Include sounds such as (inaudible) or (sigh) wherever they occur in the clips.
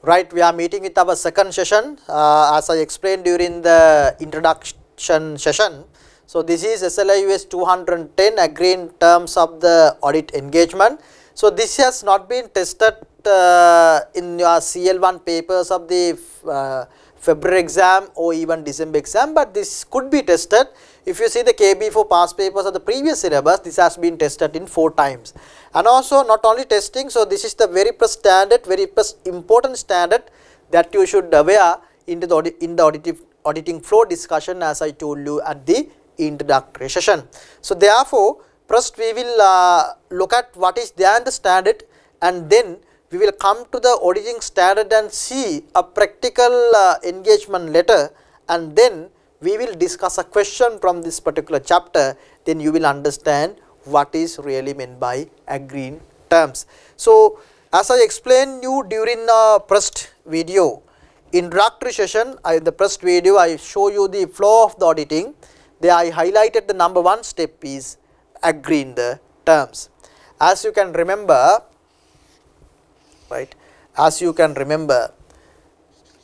Right, we are meeting with our second session uh, as I explained during the introduction session. So, this is SLIUS 210 Agree in terms of the audit engagement. So, this has not been tested uh, in your CL1 papers of the uh, February exam or even December exam, but this could be tested if you see the KB for past papers of the previous syllabus, this has been tested in 4 times. And also not only testing, so this is the very first standard, very first important standard that you should aware the in the auditive, auditing flow discussion as I told you at the introductory session. So therefore, first we will uh, look at what is there in the standard and then we will come to the auditing standard and see a practical uh, engagement letter and then we will discuss a question from this particular chapter, then you will understand what is really meant by agreeing terms. So, as I explained you during the first video, introductory session, I, the first video I show you the flow of the auditing, there I highlighted the number one step is agreeing the terms. As you can remember, right, as you can remember,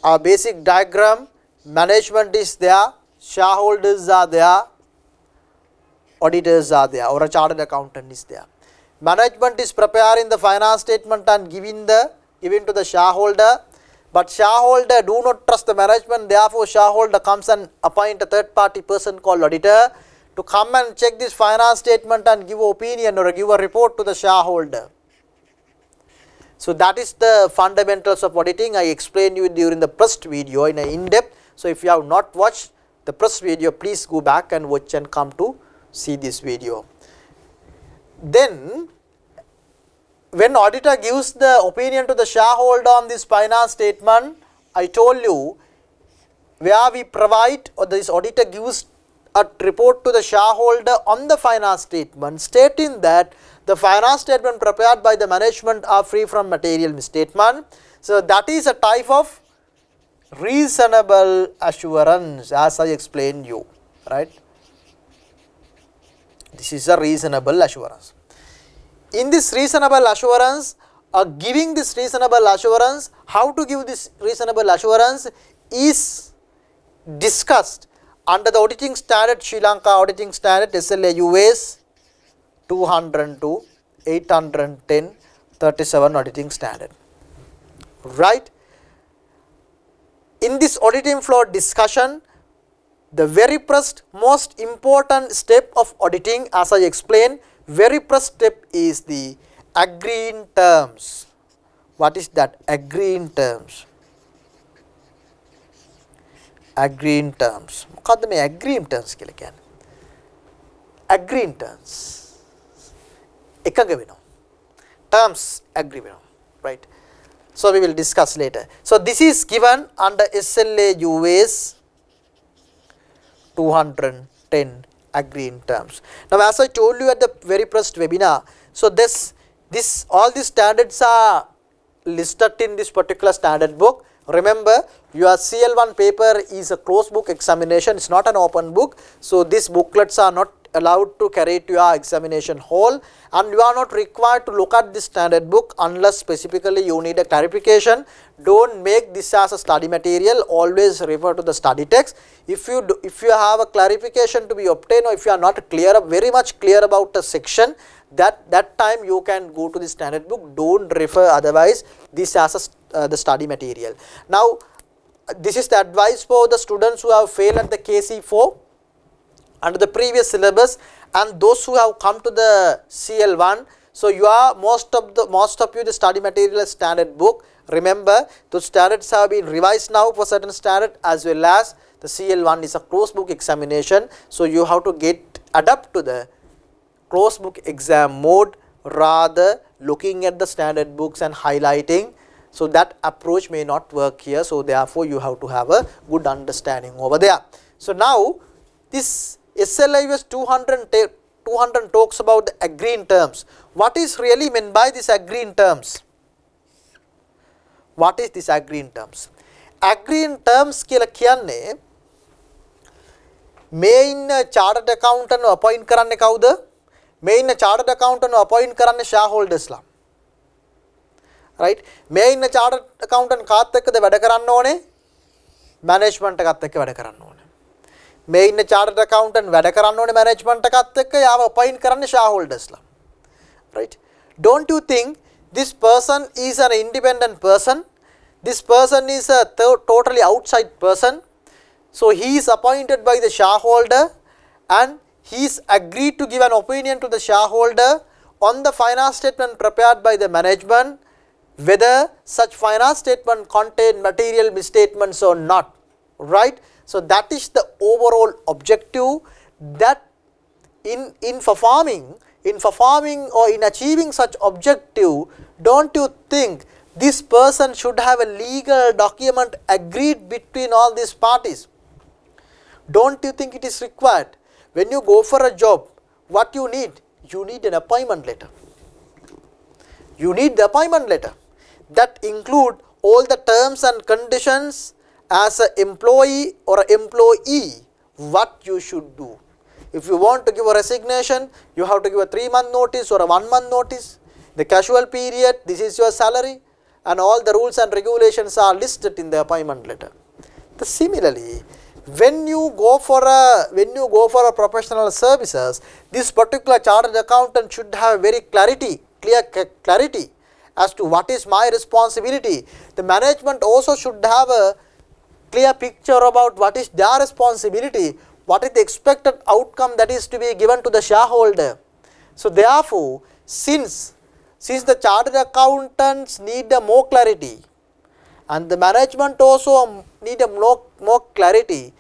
our basic diagram management is there shareholders are there, auditors are there or a chartered accountant is there. Management is preparing the finance statement and giving the giving to the shareholder, but shareholder do not trust the management therefore shareholder comes and appoint a third party person called auditor to come and check this finance statement and give opinion or give a report to the shareholder. So, that is the fundamentals of auditing I explained you during the first video in a in depth. So, if you have not watched the first video please go back and watch and come to see this video. Then when auditor gives the opinion to the shareholder on this finance statement I told you where we provide or this auditor gives a report to the shareholder on the finance statement stating that the finance statement prepared by the management are free from material misstatement. So, that is a type of reasonable assurance as I explained you, right. This is a reasonable assurance. In this reasonable assurance or uh, giving this reasonable assurance, how to give this reasonable assurance is discussed under the auditing standard Sri Lanka auditing standard SLA US 202 810 37 auditing standard, right. In this auditing flow discussion, the very first most important step of auditing as I explained, very first step is the agreeing terms. What is that? Agreeing terms. Agreeing terms. මොකක්ද මේ agreeing terms Again, Agreeing terms. එකඟ terms agree වෙනවා. right. So, we will discuss later. So, this is given under SLA US 210 agreeing terms. Now, as I told you at the very first webinar, so this, this all these standards are listed in this particular standard book. Remember your CL1 paper is a closed book examination, it is not an open book. So, these booklets are not allowed to carry to your examination hall and you are not required to look at the standard book unless specifically you need a clarification. Don't make this as a study material, always refer to the study text. If you do, if you have a clarification to be obtained or if you are not clear, very much clear about a section, that, that time you can go to the standard book, don't refer otherwise this as a, uh, the study material. Now, this is the advice for the students who have failed at the KC4 under the previous syllabus and those who have come to the CL1. So, you are most of the most of you the study material is standard book. Remember those standards have been revised now for certain standard as well as the CL1 is a closed book examination. So, you have to get adapt to the closed book exam mode rather looking at the standard books and highlighting. So, that approach may not work here. So, therefore, you have to have a good understanding over there. So, now this SLIS 200, 200 talks about the agree in terms. What is really meant by this agree in terms? What is this agree in terms? Agree in terms කියලා කියන්නේ මේ chartered accountant appoint කරන්නේ කවුද? මේ main chartered accountant appoint shareholders shareholdersලා. right? main chartered accountant කාත් එක්කද වැඩ කරන්න ඕනේ? management එකත් එක්ක වැඩ කරන්න ඕනේ. මේ chartered චාර්ටඩ් accountant වැඩ කරන්න management මැනේජ්මන්ට් එකත් එක්ක යාව appoint කරන්නේ shareholdersලා. Right? Don't you think this person is an independent person? This person is a totally outside person. So he is appointed by the shareholder and he is agreed to give an opinion to the shareholder on the finance statement prepared by the management whether such finance statement contain material misstatements or not right so, that is the overall objective that in, in performing, in performing or in achieving such objective, do not you think this person should have a legal document agreed between all these parties? Do not you think it is required? When you go for a job, what you need? You need an appointment letter. You need the appointment letter that include all the terms and conditions as an employee or an employee what you should do. If you want to give a resignation, you have to give a 3 month notice or a 1 month notice, the casual period, this is your salary and all the rules and regulations are listed in the appointment letter. The similarly, when you go for a when you go for a professional services, this particular chartered accountant should have very clarity, clear clarity as to what is my responsibility. The management also should have a clear picture about what is their responsibility, what is the expected outcome that is to be given to the shareholder. So, therefore, since, since the chartered accountants need a more clarity and the management also need a more, more clarity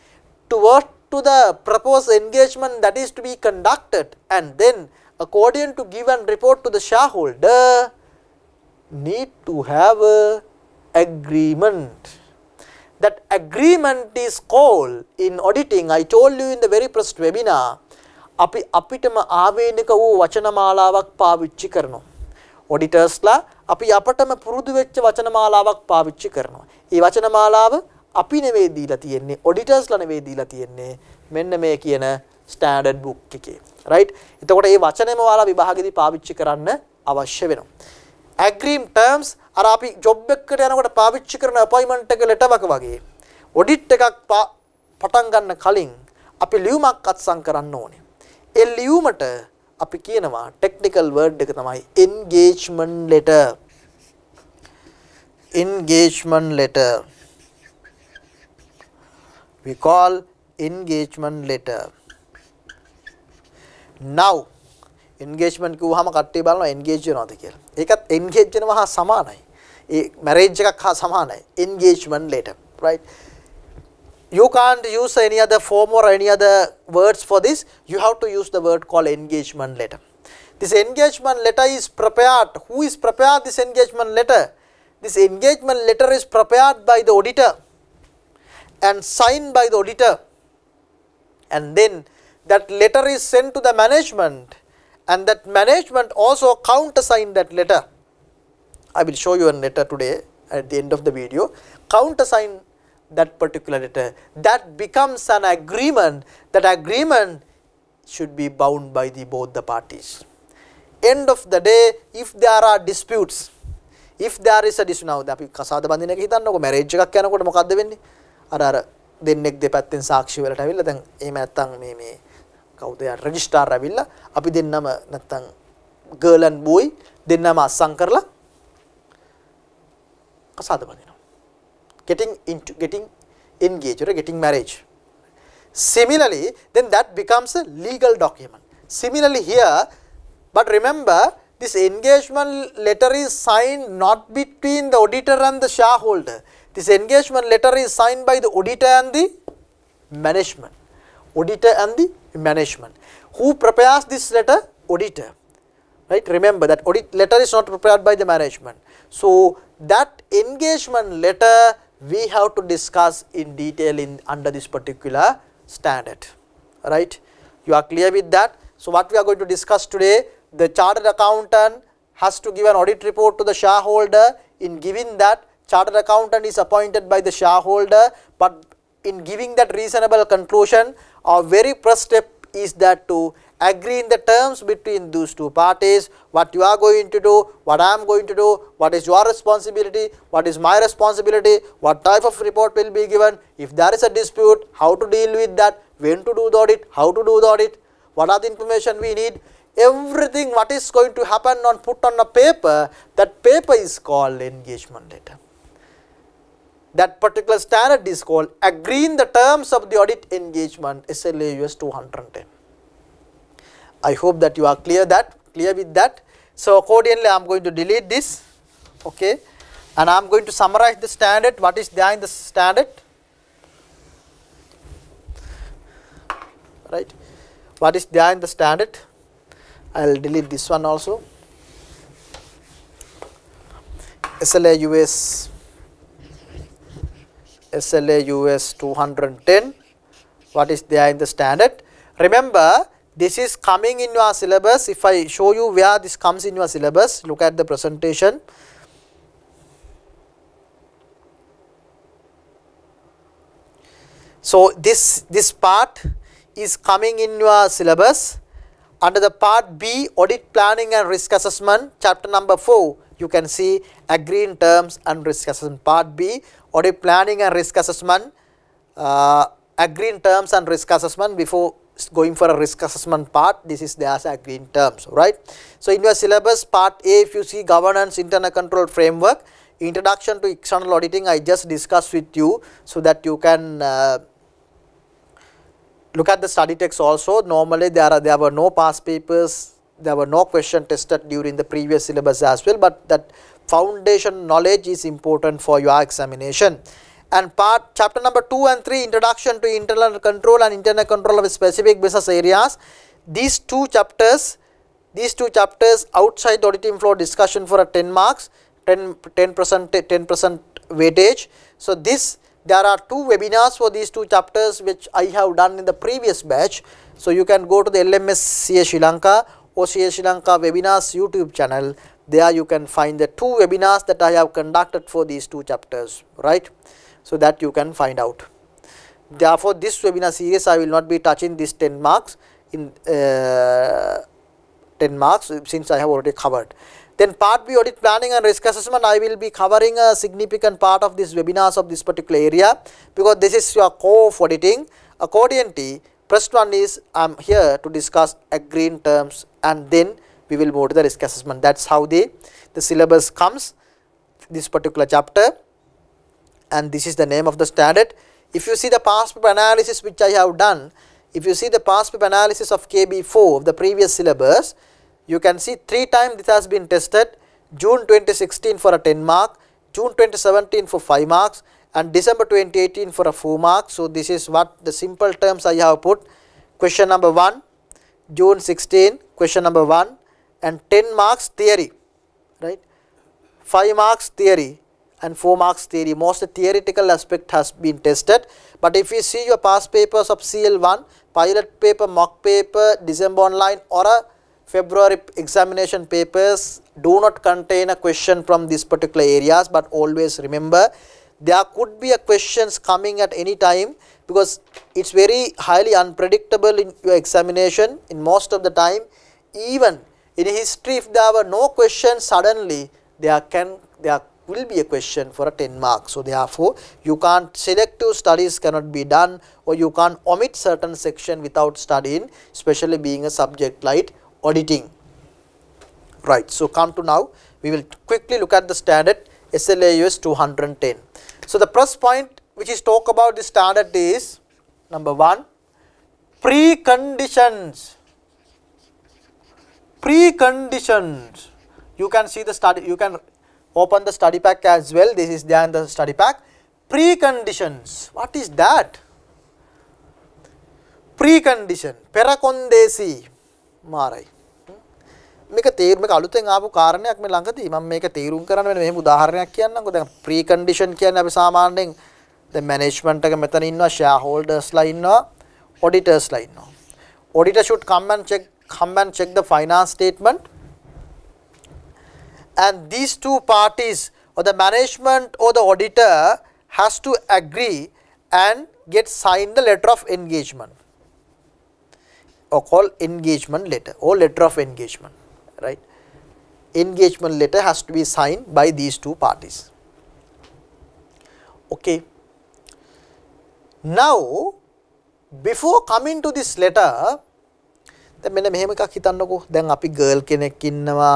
towards to the proposed engagement that is to be conducted and then according to given report to the shareholder need to have a agreement. that agreement is called in auditing. I told you in the very first webinar, අපි අපිටම ආවේනික වූ වචනමාලාවක් පාවිච්චි කරනවා. ඔඩිටර්ස්ලා අපි අපටම පුරුදු වෙච්ච වචනමාලාවක් පාවිච්චි කරනවා. මේ වචනමාලාව අපි නෙවෙයි දීලා තියෙන්නේ ඔඩිටර්ස්ලා නෙවෙයි දීලා තියෙන්නේ මෙන්න මේ කියන ස්ටෑන්ඩඩ් බුක් එකේ. රයිට්? එතකොට මේ වචනේම ඔයාලා විභාගෙදී පාවිච්චි කරන්න අවශ්‍ය වෙනවා. Agreement terms අර අපි ජොබ් එකකට යනකොට පාවිච්චි කරන අපොයින්ට්මන්ට් එක ලෙටරක් වගේ ඔඩිට් එකක් පටන් ගන්න කලින් අපි ලියුමක් අත්සන් කරන්න ඕනේ. ඒ ලියුමට අපි කියනවා ටෙක්නිකල් වර්ඩ් එක තමයි engagement letter. engagement letter. we call engagement letter. now engagement කිව්වහම කට්ටිය බලනවා engage වෙනවද කියලා. ඒකත් engage වෙනවා හා සමානයි. marriage එකක් හා සමානයි engagement letter right you can't use any other form or any other words for this you have to use the word called engagement letter this engagement letter is prepared who is prepared this engagement letter this engagement letter is prepared by the auditor and signed by the auditor and then that letter is sent to the management and that management also countersign that letter I will show you a letter today at the end of the video, countersign that particular letter. That becomes an agreement, that agreement should be bound by the both the parties. End of the day, if there are disputes, if there is a dispute, now අපි කසාද බඳින එක හිතන්නකො marriage එකක් යනකොට මොකක්ද වෙන්නේ? අර අර දෙන්නෙක් දෙපැත්තෙන් සාක්ෂි වලට ඇවිල්ලා දැන් එහෙම නැත්තම් මේ මේ කවුද යා රෙජිස්ට්‍රාර් ඇවිල්ලා අපි දෙන්නම නැත්තම් ගර්ල් ඇන්ඩ් බෝයි දෙන්නම අස්සම් කරලා getting into getting engaged or getting marriage. Similarly, then that becomes a legal document. Similarly here, but remember this engagement letter is signed not between the auditor and the shareholder. This engagement letter is signed by the auditor and the management. Auditor and the management. Who prepares this letter? Auditor right. Remember that audit letter is not prepared by the management. So, that engagement letter we have to discuss in detail in under this particular standard, right. You are clear with that. So, what we are going to discuss today, the chartered accountant has to give an audit report to the shareholder. In giving that, chartered accountant is appointed by the shareholder, but in giving that reasonable conclusion, our very first step is that to agree in the terms between those two parties, what you are going to do, what I am going to do, what is your responsibility, what is my responsibility, what type of report will be given, if there is a dispute, how to deal with that, when to do the audit, how to do the audit, what are the information we need, everything what is going to happen on put on a paper, that paper is called engagement letter that particular standard is called agree in the terms of the audit engagement SLAUS 210. I hope that you are clear that clear with that. So accordingly I am going to delete this okay and I am going to summarize the standard what is there in the standard right what is there in the standard I will delete this one also SLA US SLA US 210 what is there in the standard remember this is coming in your syllabus. If I show you where this comes in your syllabus, look at the presentation. So, this, this part is coming in your syllabus. Under the part B audit planning and risk assessment chapter number 4 you can see agree in terms and risk assessment part B audit planning and risk assessment uh, agree in terms and risk assessment before going for a risk assessment part this is the ASA in terms right. So in your syllabus part A if you see governance internal control framework introduction to external auditing I just discussed with you so that you can uh, look at the study text also normally there are there were no past papers there were no question tested during the previous syllabus as well but that foundation knowledge is important for your examination and part chapter number 2 and 3 introduction to internal control and internal control of specific business areas these two chapters these two chapters outside the auditing flow discussion for a 10 marks 10 percent 10 percent weightage so this there are two webinars for these two chapters which I have done in the previous batch. So, you can go to the LMS CA Sri Lanka or CA Sri Lanka webinars YouTube channel. There you can find the two webinars that I have conducted for these two chapters, right so that you can find out. Therefore, this webinar series I will not be touching these 10 marks in uh, 10 marks since I have already covered. Then part B audit planning and risk assessment I will be covering a significant part of this webinars of this particular area because this is your core of auditing. According to first one is I am here to discuss agreeing terms and then we will move to the risk assessment that is how the, the syllabus comes this particular chapter and this is the name of the standard. If you see the past paper analysis which I have done, if you see the past paper analysis of KB4 of the previous syllabus, you can see three times this has been tested June 2016 for a 10 mark, June 2017 for 5 marks and December 2018 for a 4 mark. So, this is what the simple terms I have put question number 1 June 16 question number 1 and 10 marks theory right 5 marks theory and 4 marks theory. Most theoretical aspect has been tested. But if you see your past papers of CL1, pilot paper, mock paper, December online or a February examination papers do not contain a question from these particular areas but always remember there could be a questions coming at any time because it's very highly unpredictable in your examination in most of the time even in history if there were no questions suddenly there can there will be a question for a 10 mark. So therefore, you can't selective studies cannot be done or you can't omit certain section without studying especially being a subject like auditing. Right. So come to now we will quickly look at the standard SLAUS 210. So the first point which is talk about the standard is number 1 preconditions preconditions you can see the study you can open the study pack as well this is there in the study pack preconditions what is that precondition පෙරකොන්දේසි මාරයි මේක තේරුම මේක අලුතෙන් ආපු කාරණයක් මේ ළඟදී මම මේක තීරුම් කරන්න වෙන මෙහෙම උදාහරණයක් කියන්නම්කෝ දැන් ප්‍රීකන්ඩිෂන් කියන්නේ අපි සාමාන්‍යයෙන් දැන් මැනේජ්මන්ට් එක මෙතන ඉන්නවා ෂෙයාර් හෝල්ඩර්ස්ලා ඉන්නවා ඔඩිටර්ස්ලා ඉන්නවා auditor should come and check come and check the finance statement and these two parties or the management or the auditor has to agree and get signed the letter of engagement or call engagement letter or letter of engagement right. Engagement letter has to be signed by these two parties. Okay. Now, before coming to this letter, මෙන්න mehema එකක් හිතන්නකෝ දැන් අපි girl කෙනෙක් ඉන්නවා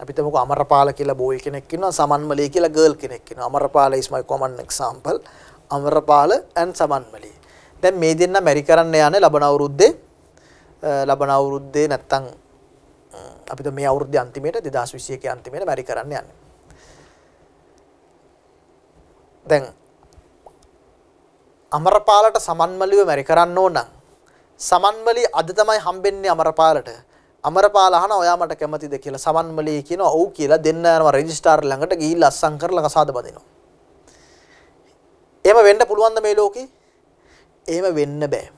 අපි තමකෝ අමරපාල කියලා boy කෙනෙක් ඉන්නවා සමන්මලී කියලා ගර්ල් කෙනෙක් ඉන්නවා Amarapala is my common example Amarapala and සමන්මලී දැන් මේ දෙන්න මැරි කරන්න යන්නේ ලබන අවුරුද්දේ ලබන අවුරුද්දේ නැත්තම් අපි මේ අවුරුද්දේ අන්තිමේට 2021 අන්තිමේට මැරි කරන්න යන්නේ දැන් අමරපාලට සමන්මලීව මැරි කරන්න ඕන නම් සමන්මලී අද තමයි හම්බෙන්නේ අමරපාලට අමරපාල අහන ඔයා මට කැමතිද කියලා සමන්මලී කියනවා ඔව් කියලා දෙන්න යනවා රෙජිස්ට්‍රාර් ළඟට ගිහිල්ලා අස්සම් කරලා කසාද බඳිනවා. එහෙම වෙන්න පුළුවන්ද මේ ලෝකේ? එහෙම වෙන්න බෑ.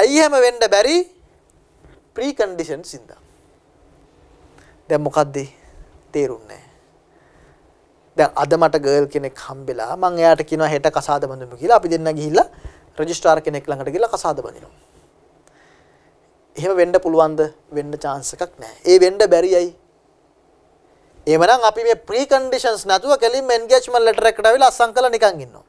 ඇයි එහෙම වෙන්න බැරි? ප්‍රී කන්ඩිෂන්ස් ඉඳා. දැන් මොකද්ද? තේරුන්නේ නැහැ. දැන් අද මට ගර්ල් කෙනෙක් හම්බෙලා මම එයාට කියනවා හෙට කසාද බඳිමු කියලා. අපි දෙන්න ගිහිල්ලා රෙජිස්ට්‍රාර් කෙනෙක් ළඟට ගිහිල්ලා කසාද බඳිනවා. එහෙම වෙන්න පුළුවන්ද වෙන්න chance එකක් නැහැ. ඒ වෙන්න බැරියයි. එහෙමනම් අපි මේ pre conditions නැතුව කෙලින්ම engagement letter එකට අවිලා අස්සම් කළා නිකන් ඉන්නවා.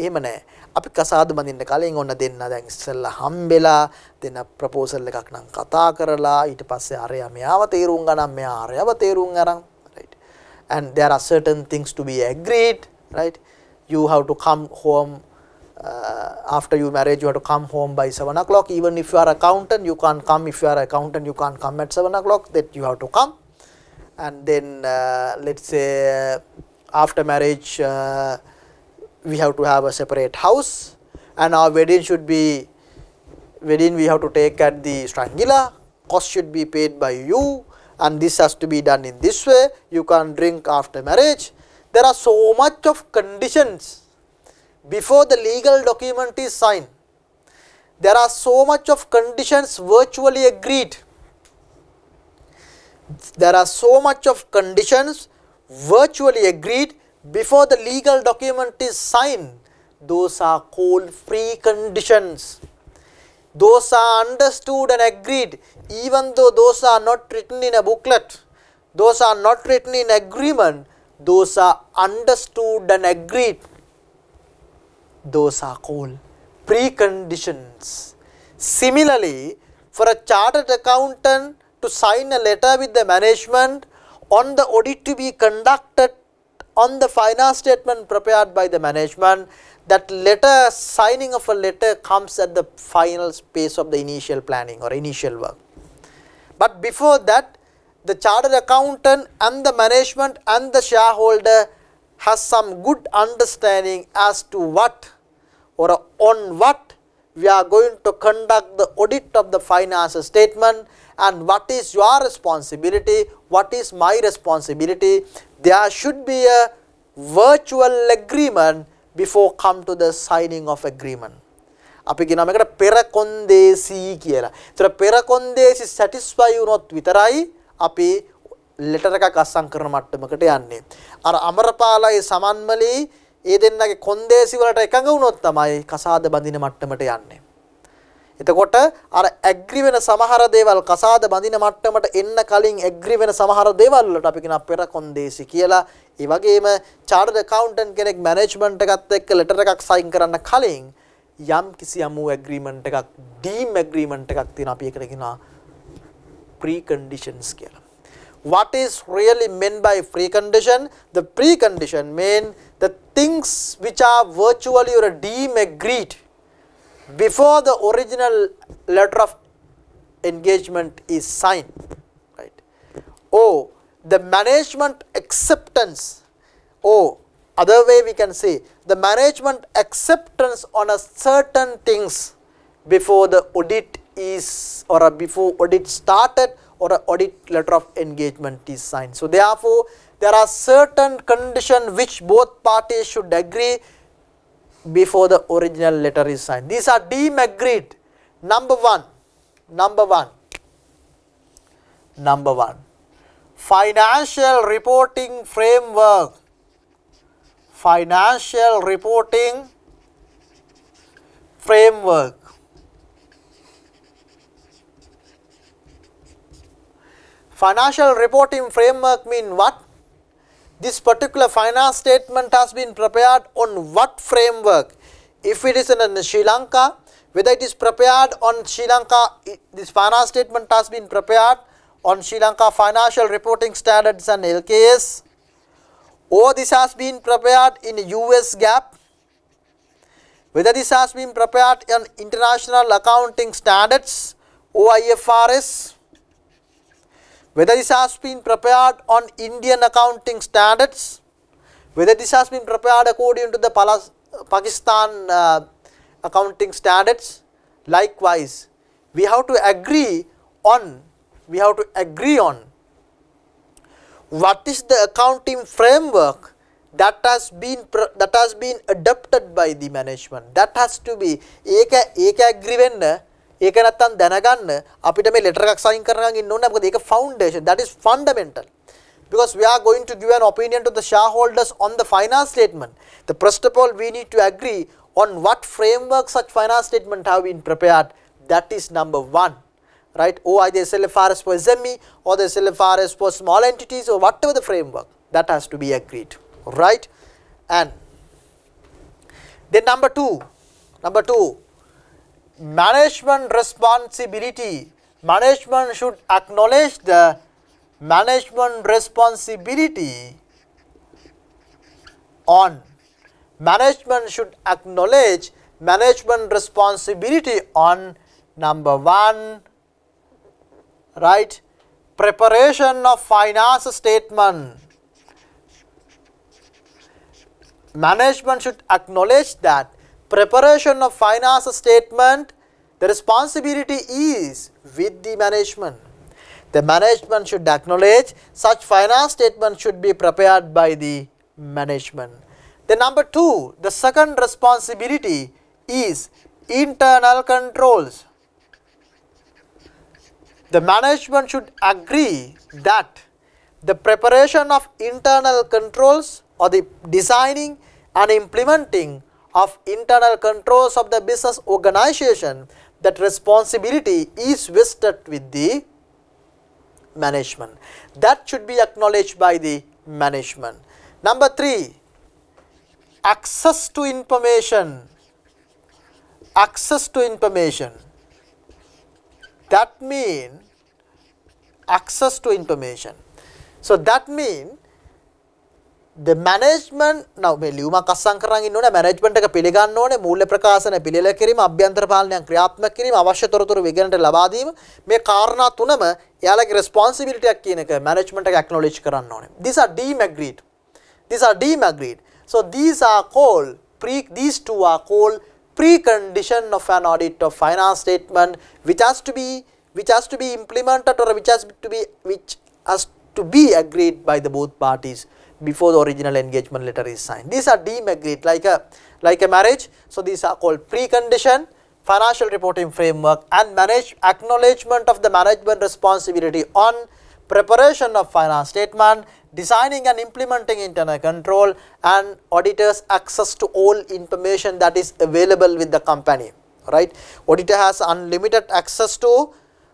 එහෙම නැහැ. අපි කසාද බඳින්න කලින් ඔන්න දෙන්න දැන් ඉස්සෙල්ලා හම්බෙලා දෙන proposal එකක් නම් කතා කරලා ඊට පස්සේ අරයා මෙයාව තීරුම් ගනම් මෙයා අරයව තීරුම් ගනම් right and there are certain things to be agreed right you have to come home uh, after your marriage you have to come home by 7 o'clock even if you are accountant you can't come if you are accountant you can't come at 7 o'clock that you have to come and then uh, let us say uh, after marriage uh, we have to have a separate house and our wedding should be wedding we have to take at the strangila cost should be paid by you and this has to be done in this way you can't drink after marriage there are so much of conditions before the legal document is signed there are so much of conditions virtually agreed there are so much of conditions virtually agreed before the legal document is signed those are called preconditions those are understood and agreed even though those are not written in a booklet those are not written in agreement those are understood and agreed those are called preconditions. Similarly, for a chartered accountant to sign a letter with the management on the audit to be conducted on the finance statement prepared by the management, that letter signing of a letter comes at the final space of the initial planning or initial work. But before that, the chartered accountant and the management and the shareholder has some good understanding as to what or on what we are going to conduct the audit of the financial statement and what is your responsibility, what is my responsibility. There should be a virtual agreement before come to the signing of agreement. අපි කියනවා මේකට පෙර කොන්දේසි කියලා. ඒතර පෙර කොන්දේසි satisfy වුණොත් විතරයි අපි ලෙටර් එකක් අස්සම් කරන මට්ටමකට යන්නේ. ඒ දෙන්නගේ කොන්දේසි වලට එකඟ වුණොත් තමයි කසාද බඳින මට්ටමට යන්නේ. එතකොට අර ඇග්‍රි වෙන සමහර දේවල් කසාද බඳින මට්ටමට එන්න කලින් ඇග්‍රි වෙන සමහර දේවල් වලට අපි කියන පෙර කොන්දේසි කියලා. ඒ වගේම චාර්ටඩ් ඇකවුන්ටන්ට් කෙනෙක් මැනේජ්මන්ට් එකත් එක්ක ලෙටර් එකක් සයින් කරන්න කලින් යම් කිසි යමු ඇග්‍රීමන්ට් එකක් ඩීම් ඇග්‍රීමන්ට් එකක් තියෙන අපි ඒකට කියනවා preconditions කියලා. What is really meant by precondition? The precondition means the things which are virtually or deem agreed before the original letter of engagement is signed right or oh, the management acceptance or oh, other way we can say the management acceptance on a certain things before the audit is or before audit started or audit letter of engagement is signed so therefore there are certain conditions which both parties should agree before the original letter is signed. These are deemed agreed. Number one, number one, number one, financial reporting framework, financial reporting framework. Financial reporting framework mean what? this particular finance statement has been prepared on what framework? If it is in Sri Lanka, whether it is prepared on Sri Lanka, this finance statement has been prepared on Sri Lanka financial reporting standards and LKS, or oh, this has been prepared in US GAAP, whether this has been prepared in international accounting standards or IFRS, whether this has been prepared on Indian accounting standards, whether this has been prepared according to the Palas Pakistan uh, accounting standards. Likewise, we have to agree on, we have to agree on what is the accounting framework that has been that has been adopted by the management that has to be ඒක ඒක agree ඒක නැත්තම් දැනගන්න අපිට මේ letter එකක් sign කරනකම් ඉන්න ඕනේ මොකද ඒක foundation that is fundamental because we are going to give an opinion to the shareholders on the finance statement the first of all we need to agree on what framework such finance statement have been prepared that is number 1 right or oh, either SLFRS for SME or the SLFRS for small entities or whatever the framework that has to be agreed right and then number 2 number 2 management responsibility. Management should acknowledge the management responsibility on. Management should acknowledge management responsibility on number 1, right, preparation of finance statement. Management should acknowledge that preparation of financial statement, the responsibility is with the management. The management should acknowledge such finance statement should be prepared by the management. The number two, the second responsibility is internal controls. The management should agree that the preparation of internal controls or the designing and implementing of internal controls of the business organization that responsibility is vested with the management. That should be acknowledged by the management. Number 3, access to information, access to information. That means access to information. So, that means the management now මේ ලියුමක් අස්සම් කරන් ඉන්න ඕනේ management එක පිළිගන්න ඕනේ මූල්‍ය ප්‍රකාශන පිළිල කිරීම අභ්‍යන්තර පාලනයන් ක්‍රියාත්මක කිරීම අවශ්‍ය තොරතුරු විගණනට ලබා දීම මේ කාරණා තුනම එයාලගේ responsibility එකක් කියන එක මැනේජ්මන්ට් එක acknowledge කරන්න ඕනේ these are deem agreed these are deem agreed so these are called pre these two are called precondition of an audit of finance statement which has to be which has to be implemented or which has to be which has to be agreed by the both parties before the original engagement letter is signed. These are demerged like a like a marriage. So, these are called precondition, financial reporting framework and manage acknowledgement of the management responsibility on preparation of finance statement, designing and implementing internal control and auditors access to all information that is available with the company, right. Auditor has unlimited access to,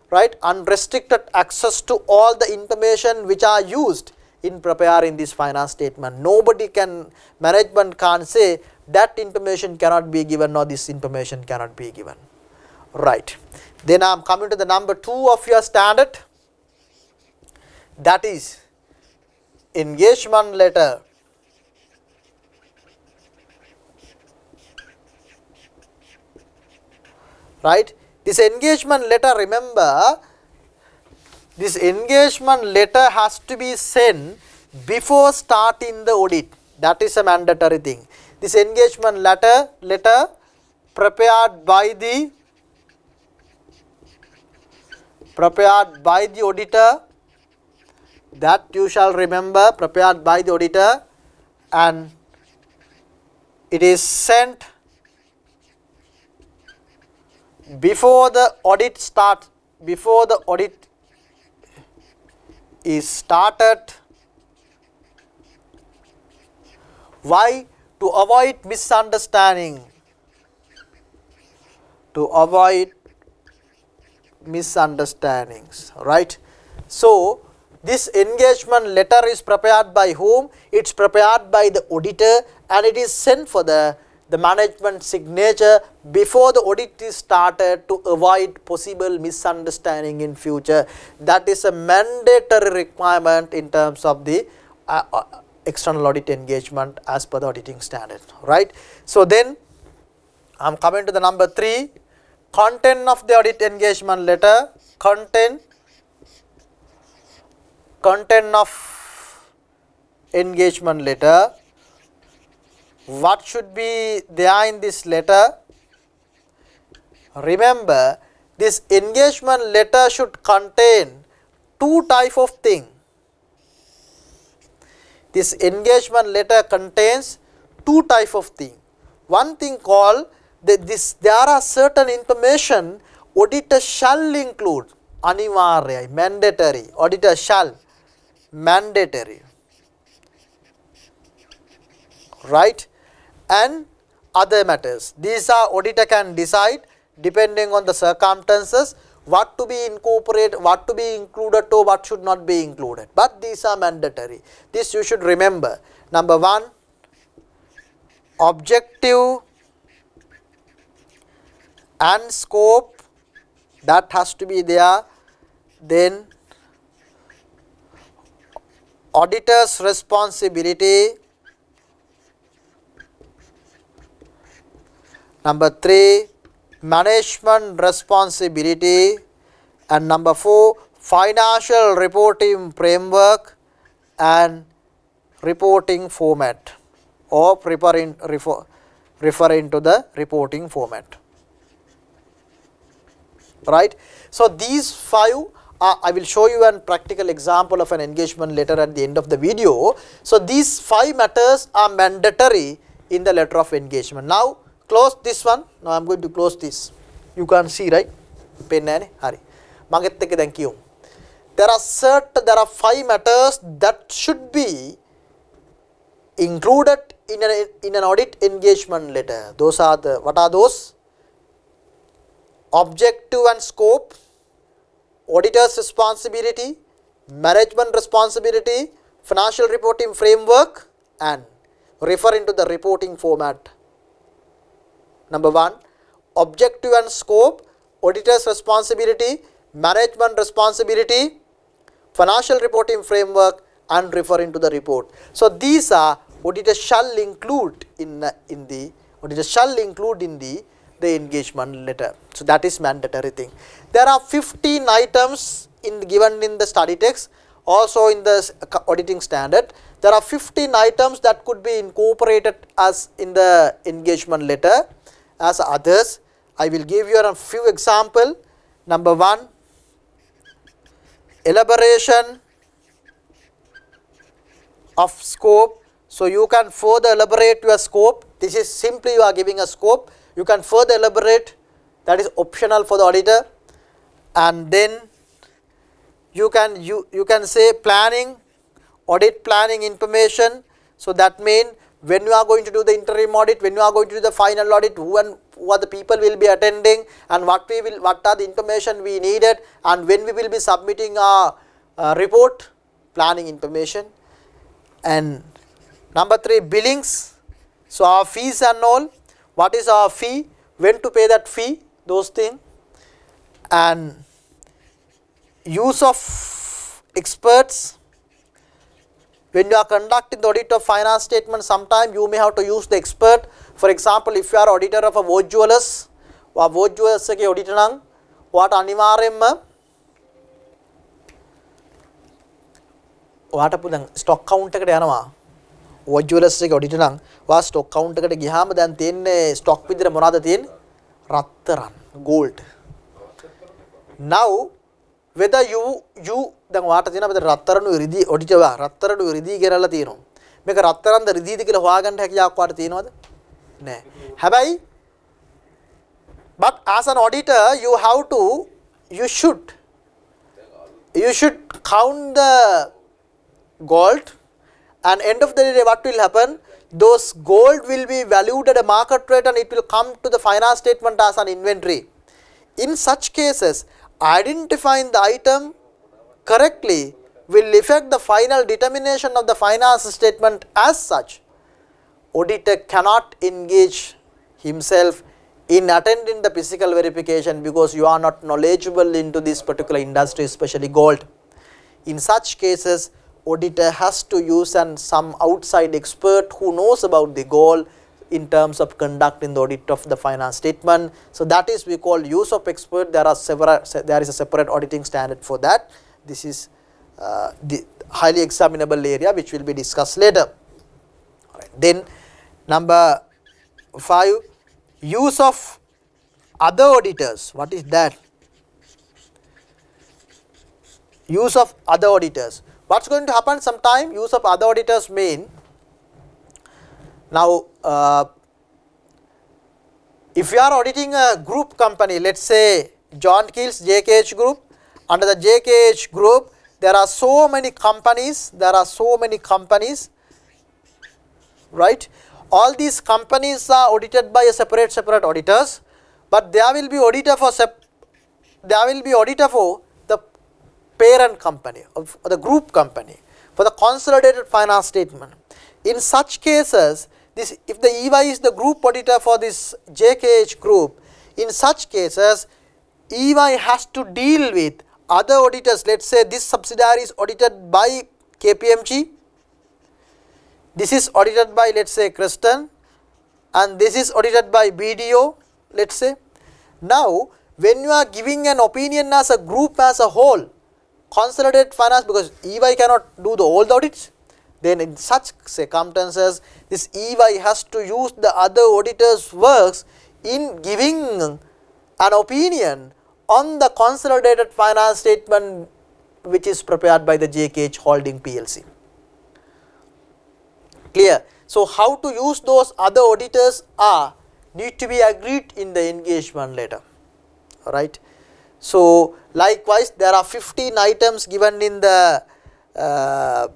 right, unrestricted access to all the information which are used in preparing this finance statement. Nobody can, management can't say that information cannot be given or this information cannot be given. Right. Then I am coming to the number 2 of your standard that is engagement letter right. This engagement letter remember this engagement letter has to be sent before starting the audit. That is a mandatory thing. This engagement letter, letter prepared by the prepared by the auditor that you shall remember prepared by the auditor and it is sent before the audit start. before the audit is start at y to avoid misunderstanding to avoid misunderstandings right so this engagement letter is prepared by whom? It is prepared by the auditor and it is sent for the the management signature before the audit is started to avoid possible misunderstanding in future. That is a mandatory requirement in terms of the uh, uh, external audit engagement as per the auditing standard, right. So, then I am coming to the number 3 content of the audit engagement letter, content, content of engagement letter what should be there in this letter? Remember this engagement letter should contain two type of thing. This engagement letter contains two type of thing. One thing called that this there are certain information auditor shall include anivarya mandatory auditor shall mandatory right and other matters. These are auditor can decide depending on the circumstances what to be incorporated, what to be included or what should not be included, but these are mandatory. This you should remember. Number 1, objective and scope that has to be there, then auditor's responsibility Number 3 management responsibility and number 4 financial reporting framework and reporting format or preparing refer, referring to the reporting format right so these five uh, I will show you an practical example of an engagement letter at the end of the video. So, these five matters are mandatory in the letter of engagement. Now, close this one now I am going to close this you can see right pen and hurry thank you. there are certain there are five matters that should be included in an in an audit engagement letter those are the what are those objective and scope auditor's responsibility management responsibility financial reporting framework and refer into the reporting format Number 1 objective and scope, auditor's responsibility, management responsibility, financial reporting framework and referring to the report. So, these are auditor shall include in, in the auditor shall include in the, the engagement letter. So, that is mandatory thing. There are 15 items in given in the study text also in the auditing standard. There are 15 items that could be incorporated as in the engagement letter as others. I will give you a few example. Number one, elaboration of scope. So, you can further elaborate your scope. This is simply you are giving a scope. You can further elaborate that is optional for the auditor and then you can you, you can say planning audit planning information. So, that means when you are going to do the interim audit, when you are going to do the final audit, who and who are the people will be attending and what we will, what are the information we needed and when we will be submitting our uh, report, planning information. And number three, billings. So, our fees and all, what is our fee, when to pay that fee, those things and use of experts When you are conducting the audit of finance statement, sometimes you may have to use the expert. For example, if you are auditor of a vojjualus, වෝජ්ජුවසගේ ඔඩිට නම් වාට අනිවාර්යෙන්ම වාට පුදන් stock count එකට යනවා වෝජ්ජුවලස් එක ඔඩිට නම් වා stock count එකට ගියාම දැන් තියෙන්නේ ස්ටොක් විදිහට මොනවද තියෙන්නේ රත්තරන් gold now වෙද යු යු දැන් ඔයාට තියෙනවා මෙතන රත්තරණු රිදී ඔඩිටවා රත්තරණු රිදී කරලා තියෙනවා. මේක රත්තරන්ද රිදීද කියලා හොයාගන්න හැකියාවක් ඔයාට තියෙනවද? නෑ. හැබැයි but as an auditor you have to you should you should count the gold and end of the day what will happen those gold will be valued at a market rate and it will come to the finance statement as an inventory in such cases identifying the item correctly will affect the final determination of the finance statement as such. Auditor cannot engage himself in attending the physical verification because you are not knowledgeable into this particular industry especially gold. In such cases auditor has to use some outside expert who knows about the gold in terms of conduct in the audit of the finance statement. So that is we call use of expert. There are several. There is a separate auditing standard for that. This is uh, the highly examinable area which will be discussed later. Right. Then number five, use of other auditors. What is that? Use of other auditors. What's going to happen sometime? Use of other auditors mean now uh, if you are auditing a group company let us say John Keels JKH group under the JKH group there are so many companies there are so many companies right all these companies are audited by a separate separate auditors but there will be auditor for there will be auditor for the parent company of the group company for the consolidated finance statement in such cases this if the EY is the group auditor for this JKH group, in such cases EY has to deal with other auditors, let us say this subsidiary is audited by KPMG, this is audited by let us say Creston and this is audited by BDO let us say. Now when you are giving an opinion as a group as a whole, consolidated finance because EY cannot do the all the audits, then in such circumstances this EY has to use the other auditor's works in giving an opinion on the consolidated finance statement which is prepared by the JKH Holding PLC. Clear. So, how to use those other auditors are need to be agreed in the engagement letter, right. So, likewise there are 15 items given in the uh,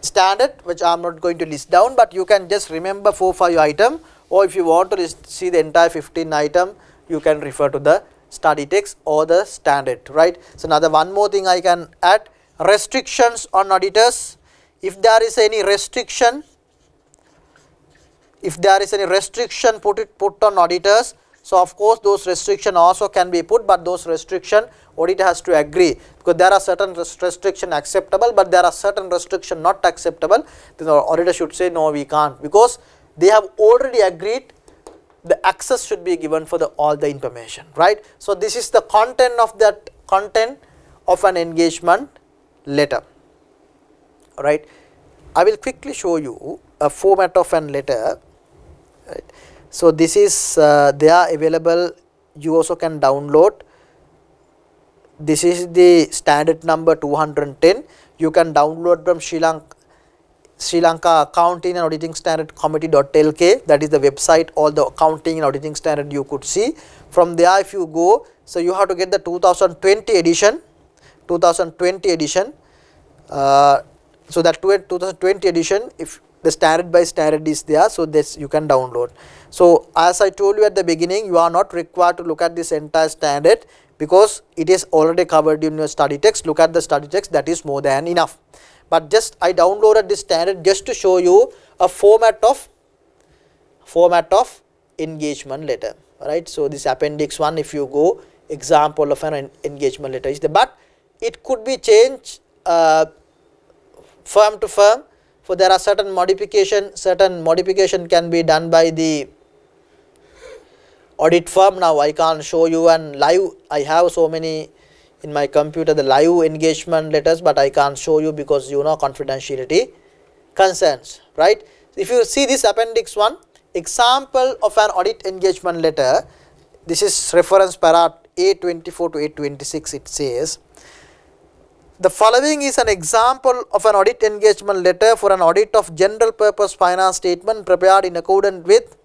standard which I am not going to list down, but you can just remember 4 5 item or if you want to see the entire 15 item you can refer to the study text or the standard right. So, another one more thing I can add restrictions on auditors if there is any restriction if there is any restriction put it put on auditors so, of course, those restriction also can be put, but those restriction audit has to agree because there are certain restriction acceptable, but there are certain restriction not acceptable. Then the auditor should say no, we can't because they have already agreed the access should be given for the all the information, right. So, this is the content of that content of an engagement letter, right. I will quickly show you a format of an letter, right so this is uh, they are available you also can download this is the standard number 210 you can download from sri lanka sri lanka accounting and auditing standard committee.lk that is the website all the accounting and auditing standard you could see from there if you go so you have to get the 2020 edition 2020 edition uh, so that 2020 edition if the standard by standard is there so this you can download so as i told you at the beginning you are not required to look at this entire standard because it is already covered in your study text look at the study text that is more than enough but just i downloaded this standard just to show you a format of format of engagement letter right so this appendix one if you go example of an engagement letter is there but it could be changed uh, firm to firm for there are certain modification certain modification can be done by the audit firm now I can't show you and live I have so many in my computer the live engagement letters but I can't show you because you know confidentiality concerns right. If you see this appendix 1 example of an audit engagement letter this is reference para 824 to 826 it says the following is an example of an audit engagement letter for an audit of general purpose finance statement prepared in accordance with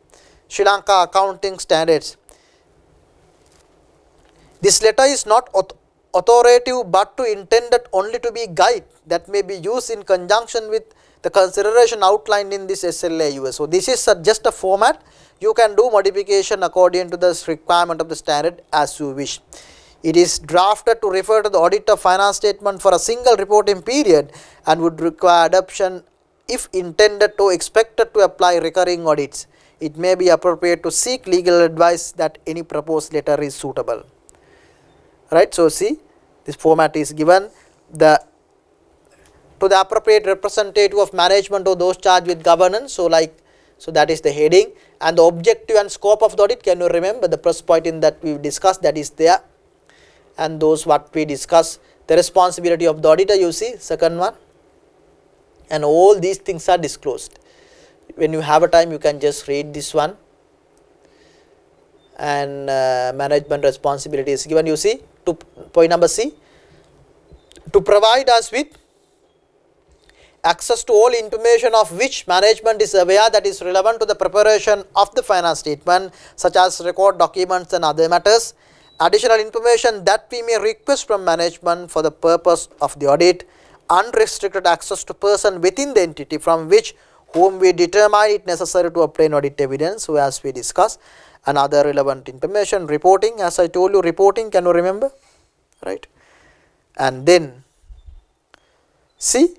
Sri Lanka accounting standards. This letter is not authoritative but to intended only to be guide that may be used in conjunction with the consideration outlined in this SLAUS. So, this is a, just a format you can do modification according to the requirement of the standard as you wish. It is drafted to refer to the audit of finance statement for a single reporting period and would require adoption if intended to expected to apply recurring audits. It may be appropriate to seek legal advice that any proposed letter is suitable. Right, so see this format is given the to the appropriate representative of management or those charged with governance. So, like so that is the heading and the objective and scope of the audit can you remember the first point in that we discussed that is there and those what we discuss the responsibility of the auditor you see second one and all these things are disclosed. When you have a time you can just read this one and uh, management responsibility is given you see to point number C to provide us with access to all information of which management is aware that is relevant to the preparation of the finance statement such as record documents and other matters additional information that we may request from management for the purpose of the audit, unrestricted access to person within the entity from which whom we determine it necessary to obtain audit evidence so as we discuss and other relevant information reporting as I told you reporting can you remember right and then see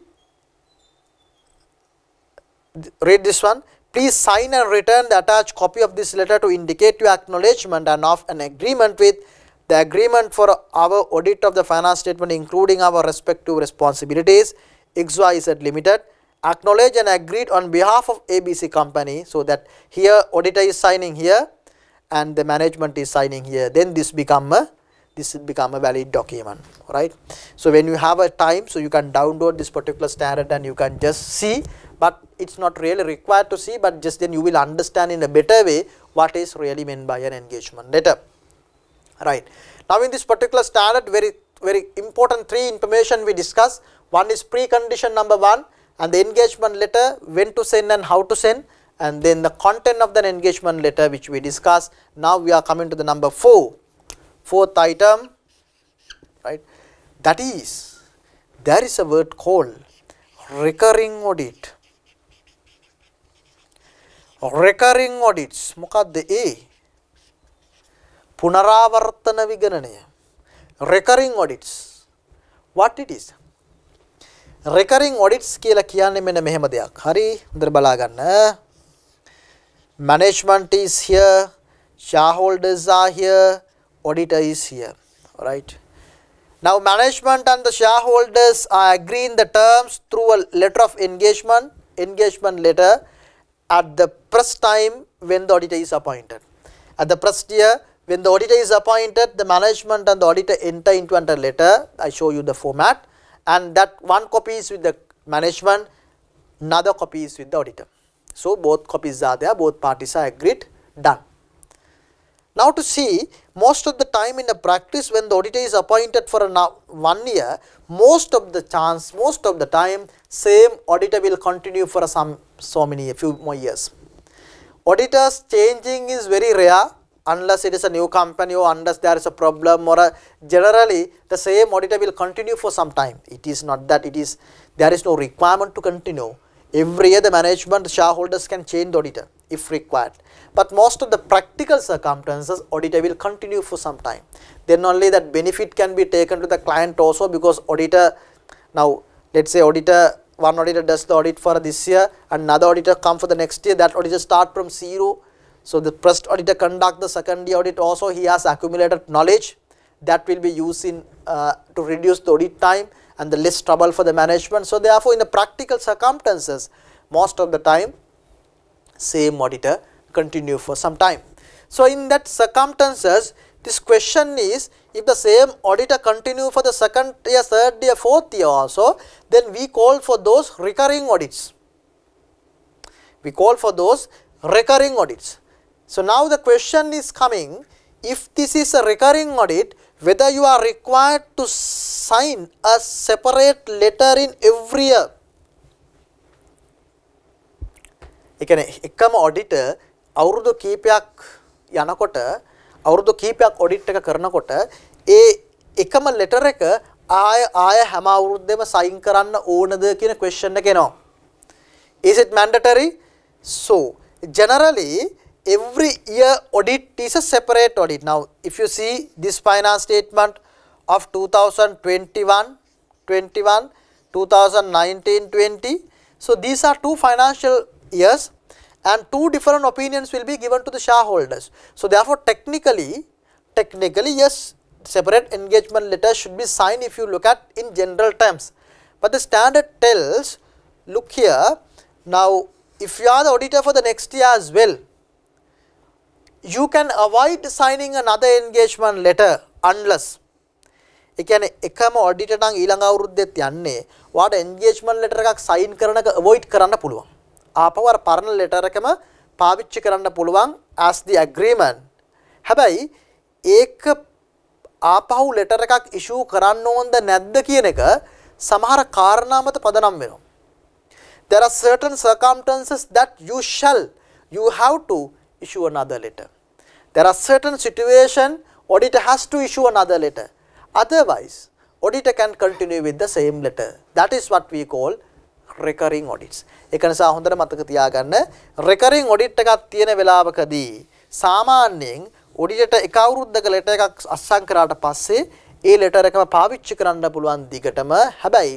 read this one Please sign and return the attached copy of this letter to indicate your acknowledgement and of an agreement with the agreement for our audit of the finance statement including our respective responsibilities XYZ Limited acknowledge and agreed on behalf of ABC company so that here auditor is signing here and the management is signing here then this become a this become a valid document right so when you have a time so you can download this particular standard and you can just see but it is not really required to see but just then you will understand in a better way what is really meant by an engagement letter right. Now in this particular standard very very important three information we discuss one is precondition number 1 and the engagement letter when to send and how to send and then the content of the engagement letter which we discuss. Now we are coming to the number 4 fourth item right that is there is a word called recurring audit recurring audits මොකක්ද ඒ පුනරාවර්තන විගණනය recurring audits what it is recurring audits කියලා කියන්නේ මෙන්න මෙහෙම දෙයක් හරි හොඳට බලා ගන්න management is here shareholders are here auditor is here all right now management and the shareholders are agreeing the terms through a letter of engagement engagement letter at the press time when the auditor is appointed. At the press year, when the auditor is appointed, the management and the auditor enter into another letter. I show you the format and that one copy is with the management, another copy is with the auditor. So, both copies are there, both parties are agreed, done. Now to see most of the time in the practice when the auditor is appointed for one year, most of the chance, most of the time same auditor will continue for some so many a few more years auditors changing is very rare unless it is a new company or unless there is a problem or a generally the same auditor will continue for some time. It is not that it is there is no requirement to continue. Every year the management shareholders can change the auditor if required. But most of the practical circumstances auditor will continue for some time. Then only that benefit can be taken to the client also because auditor now let us say auditor one auditor does the audit for this year, another auditor come for the next year, that auditor start from zero. So, the first auditor conduct the second year audit also he has accumulated knowledge that will be used in uh, to reduce the audit time and the less trouble for the management. So, therefore, in the practical circumstances most of the time same auditor continue for some time. So, in that circumstances this question is if the same auditor continue for the second year, third year, fourth year also, then we call for those recurring audits. We call for those recurring audits. So, now the question is coming, if this is a recurring audit, whether you are required to sign a separate letter in every year. එකන එකම ඔඩිට අවුරුදු කීපයක් යනකොට අවුරුදු කීපයක් audit එක කරනකොට ඒ එකම ලෙටර එක ආය ආය හැම අවුරුද්දෙම සයින් කරන්න ඕනද කියන ක්වෙස්චන් එක එනවා. Is it mandatory? So, generally every year audit is a separate audit. Now, if you see this finance statement of 2021 21 2019 20 so these are two financial years and two different opinions will be given to the shareholders. So, therefore, technically, technically yes separate engagement letters should be signed if you look at in general terms. But the standard tells look here now if you are the auditor for the next year as well you can avoid signing another engagement letter unless ඒ කියන්නේ එකම auditor නම් ඊළඟ අවුරුද්දෙත් යන්නේ engagement letter letter එකක් sign කරන එක අවොයිඩ් කරන්න ආපහු අර පරණ ලෙටර් එකම පාවිච්චි කරන්න පුළුවන් as the agreement. හැබැයි ඒක ආපහු ලෙටර් එකක් ඉෂූ කරන්න ඕනද නැද්ද කියන එක සමහර කාරණා මත පදනම් වෙනවා. There are certain circumstances that you shall you have to issue another letter. There are certain situation auditor has to issue another letter. Otherwise, auditor can continue with the same letter. That is what we call recurring audits. ඒක නිසා හොඳට මතක තියාගන්න recurring audit එකක් තියෙන වෙලාවකදී සාමාන්‍යයෙන් ඔඩිටට එක අවුරුද්දක letter එකක් අස්සම් කරාට පස්සේ ඒ ලෙටර් එකම පාවිච්චි කරන්න පුළුවන් දිගටම හැබැයි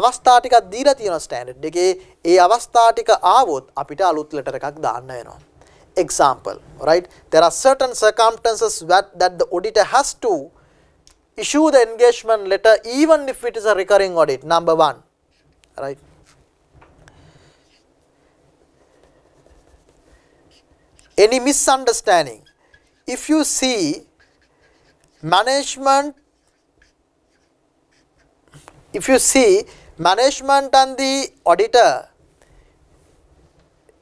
අවස්ථා ටිකක් දීලා තියෙනවා ස්ටෑන්ඩඩ් එකේ ඒ අවස්ථා ටික ආවොත් අපිට අලුත් ලෙටර් එකක් දාන්න වෙනවා example right there are certain circumstances that that the auditor has to issue the engagement letter even if it is a recurring audit number 1 right any misunderstanding. If you see management, if you see management and the auditor,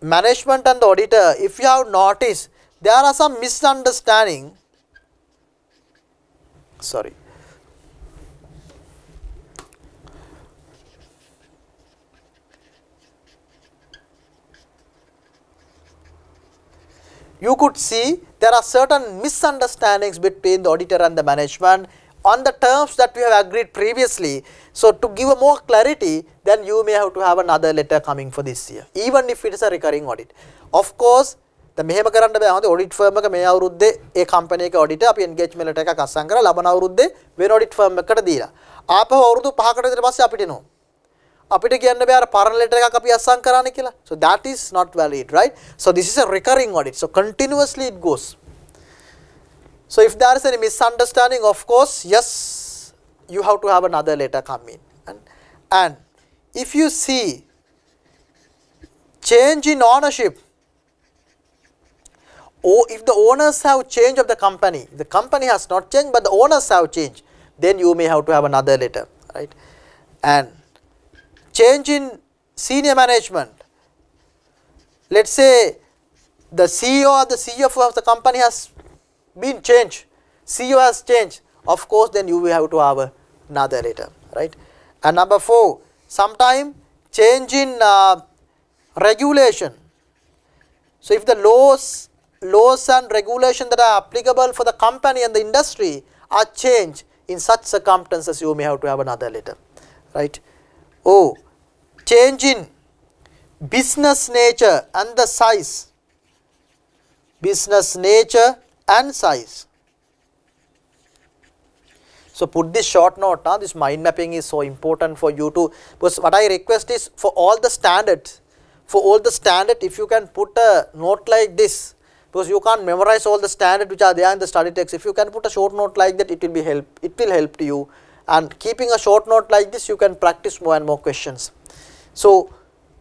management and the auditor, if you have noticed, there are some misunderstanding, sorry, you could see there are certain misunderstandings between the auditor and the management on the terms that we have agreed previously. So, to give a more clarity then you may have to have another letter coming for this year even if it is a recurring audit. Of course, මෙහෙම කරන්න බෑ හොඳ audit firm එක මේ අවුරුද්දේ ඒ company එකේ auditor අපි එන්ගේජ්මන්ට් එකක් අත්සන් කරලා ලබන අවුරුද්දේ වෙන ඔඩිට් ෆර්ම් එකකට දීලා ආපහු අවුරුදු 5කට විතර පස්සේ අපිට එනවා අපිට කියන්න බෑ අර පරණ ලෙටර් එකක් අපි කියලා. So that is not valid, right? So this is a recurring audit. So continuously it goes. So if there is any misunderstanding, of course, yes, you have to have another letter come in. And, and if you see change in ownership, or if the owners have change of the company, the company has not changed, but the owners have changed, then you may have to have another letter, right? And change in senior management, let us say the CEO or the CFO of the company has been changed, CEO has changed, of course then you will have to have another letter, right. And number 4, sometime change in uh, regulation. So, if the laws, laws and regulation that are applicable for the company and the industry are changed in such circumstances you may have to have another letter, right. O. Change in business nature and the size. Business nature and size. So put this short note, huh? this mind mapping is so important for you to, because what I request is for all the standards, for all the standard if you can put a note like this, because you can't memorize all the standard which are there in the study text, if you can put a short note like that, it will be help, it will help to you and keeping a short note like this you can practice more and more questions. So,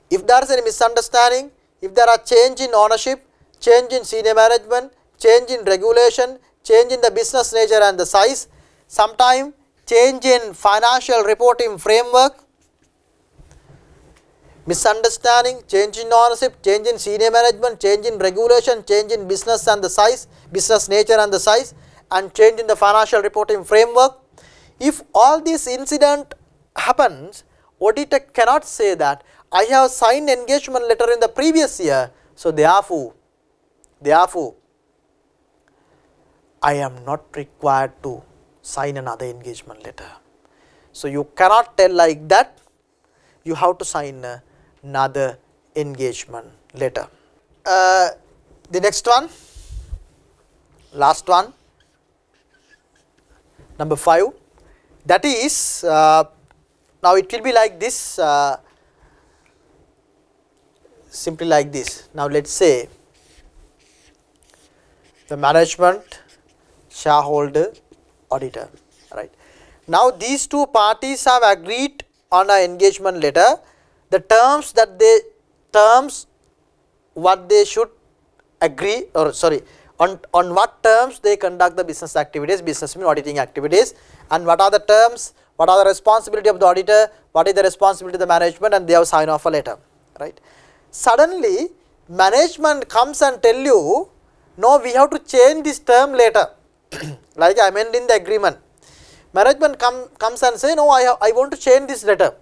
if there is any misunderstanding, if there are change in ownership, change in senior management, change in regulation, change in the business nature and the size, sometime change in financial reporting framework, misunderstanding, change in ownership, change in senior management, change in regulation, change in business and the size, business nature and the size and change in the financial reporting framework if all this incident happens, auditor cannot say that I have signed engagement letter in the previous year, so therefore, therefore I am not required to sign another engagement letter. So, you cannot tell like that, you have to sign another engagement letter. Uh, the next one, last one, number 5 that is uh, now it will be like this uh, simply like this. Now let us say the management shareholder auditor right. Now these two parties have agreed on an engagement letter the terms that they terms what they should agree or sorry on, on what terms they conduct the business activities, business mean auditing activities and what are the terms, what are the responsibility of the auditor, what is the responsibility of the management and they have sign off a letter, right. Suddenly management comes and tell you, no we have to change this term later, (clears throat) like I in the agreement. Management come, comes and say, no I, have, I want to change this letter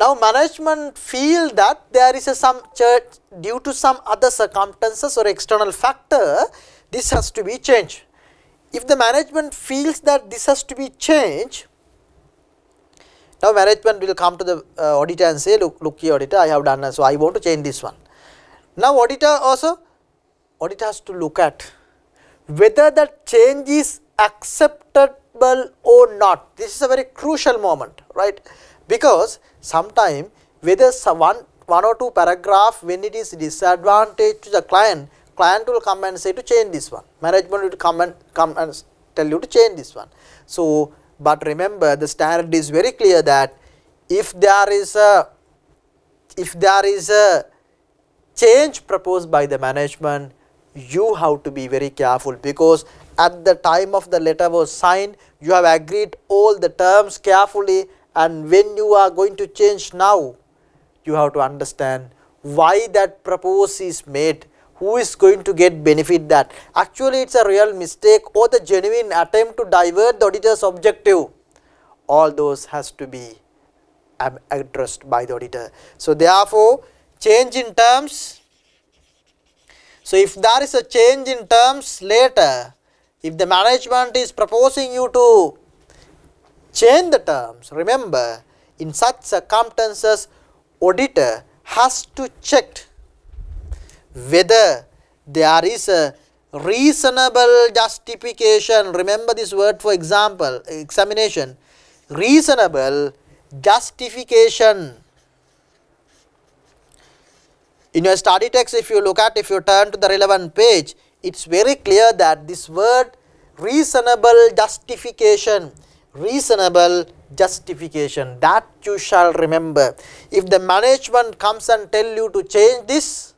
now, management feel that there is a some church due to some other circumstances or external factor, this has to be changed. If the management feels that this has to be changed, now management will come to the uh, auditor and say, look, look here auditor, I have done, so I want to change this one. Now, auditor also, auditor has to look at whether that change is acceptable or not. This is a very crucial moment, right because sometime whether one, one or two paragraph when it is disadvantage to the client, client will come and say to change this one, management will come and come and tell you to change this one. So, but remember the standard is very clear that if there is a if there is a change proposed by the management you have to be very careful because at the time of the letter was signed you have agreed all the terms carefully and when you are going to change now you have to understand why that proposal is made who is going to get benefit that actually it's a real mistake or the genuine attempt to divert the auditor's objective all those has to be um, addressed by the auditor so therefore change in terms so if there is a change in terms later if the management is proposing you to change the terms. Remember, in such circumstances, auditor has to check whether there is a reasonable justification. Remember this word for example, examination. Reasonable justification. In your study text, if you look at, if you turn to the relevant page, it's very clear that this word reasonable justification reasonable justification that you shall remember. If the management comes and tell you to change this,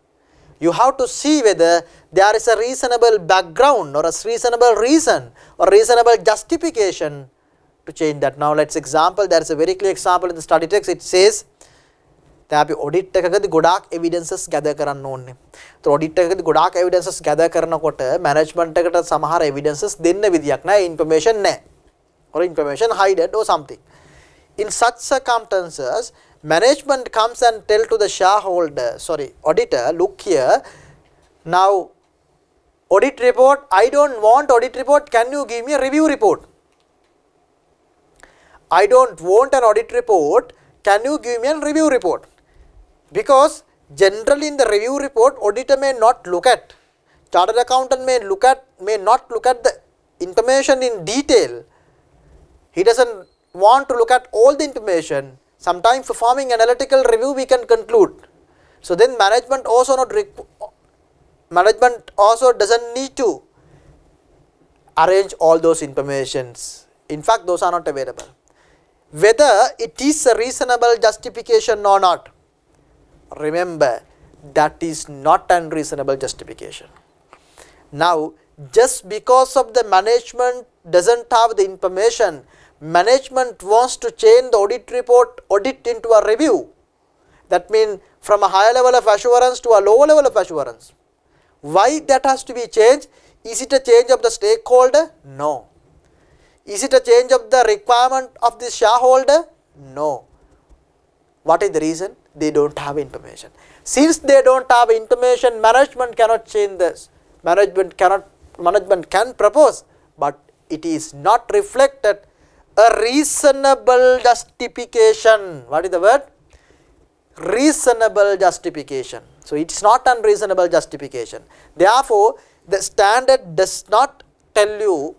you have to see whether there is a reasonable background or a reasonable reason or reasonable justification to change that. Now, let us example there is a very clear example in the study text it says අපි audit එකකද ගොඩක් evidences ගැද කරන්න ඕන්නේ. Audit එකකද ගොඩක් evidences ගැද කරනකොට management එකට සමහර එවිඩන්සස් දෙන්න විදියක් නැහැ ඉන්ෆර්මේෂන් නැහැ or information hide it or something. In such circumstances, management comes and tell to the shareholder, sorry, auditor, look here, now audit report, I don't want audit report, can you give me a review report? I don't want an audit report, can you give me a review report? Because generally in the review report, auditor may not look at, chartered accountant may look at, may not look at the information in detail he does not want to look at all the information. Sometimes performing analytical review we can conclude. So then management also not management also does not need to arrange all those informations. In fact, those are not available. Whether it is a reasonable justification or not, remember that is not unreasonable justification. Now, just because of the management does not have the information management wants to change the audit report audit into a review that means from a higher level of assurance to a lower level of assurance. Why that has to be changed? Is it a change of the stakeholder? No. Is it a change of the requirement of the shareholder? No. What is the reason? They do not have information. Since they do not have information, management cannot change this. Management cannot, management can propose, but it is not reflected a reasonable justification. What is the word? Reasonable justification. So, it is not unreasonable justification. Therefore, the standard does not tell you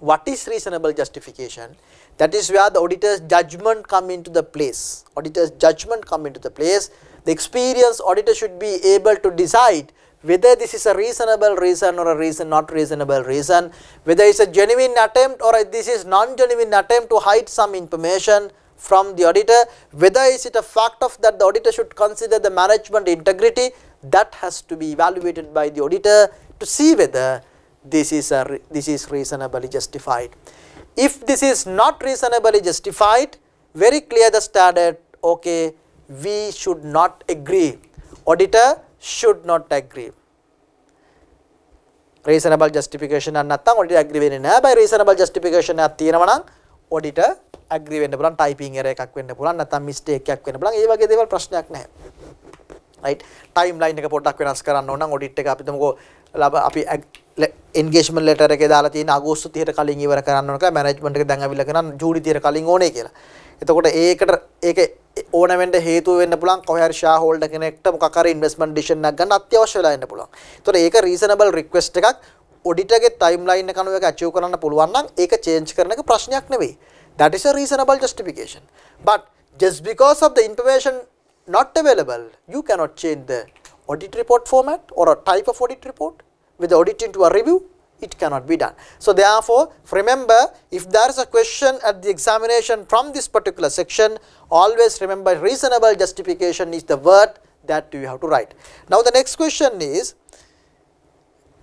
what is reasonable justification. That is where the auditor's judgment come into the place. Auditor's judgment come into the place. The experienced auditor should be able to decide whether this is a reasonable reason or a reason not reasonable reason, whether it is a genuine attempt or this is non-genuine attempt to hide some information from the auditor, whether is it a fact of that the auditor should consider the management integrity that has to be evaluated by the auditor to see whether this is a this is reasonably justified. If this is not reasonably justified, very clear the standard okay we should not agree. Auditor should not agree. reasonable justification එකක් නැත්නම් ඔඩිට agree වෙන්නේ නැහැ. by reasonable justification එකක් තියෙනවා නම් ඔඩිට agree වෙන්න පුළුවන් typing error එකක් වෙන්න පුළුවන් නැත්නම් mistake එකක් වෙන්න පුළුවන්. ඒ වගේ දේවල් ප්‍රශ්නයක් නැහැ. right timeline එක පොඩ්ඩක් වෙනස් කරන්න ඕන නම් ඔඩිට් එක අපි තමකෝ අපි engagement letter එකේ දාලා තියෙන අගෝස්තු 30 කලින් ඉවර කරන්න ඕන කියලා management එක දැන් අවිල කරන ජූලි 30 කලින් ඕනේ කියලා. එතකොට ඒකට ඒක ඕන වෙන්න හේතුව වෙන්න පුළුවන් කොහේ හරි ෂෙයා හෝල්ඩර් කෙනෙක්ට මොකක් හරි ඉන්වෙස්ට්මන්ට් ඩිසිෂන් එකක් ගන්න අත්‍යවශ්‍ය වෙලා ඉන්න පුළුවන්. එතකොට ඒක රීසනබල් රික්වෙස්ට් එකක් ඔඩිටගේ ටයිම් ලයින් එක අනුව ඒක අචීව් කරන්න පුළුවන් නම් ඒක චේන්ජ් කරන එක ප්‍රශ්නයක් නෙවෙයි. That is a reasonable justification. But just because of the information not available, you cannot change the audit report format or a type of audit report with the audit into a review it cannot be done. So, therefore, remember if there is a question at the examination from this particular section always remember reasonable justification is the word that you have to write. Now, the next question is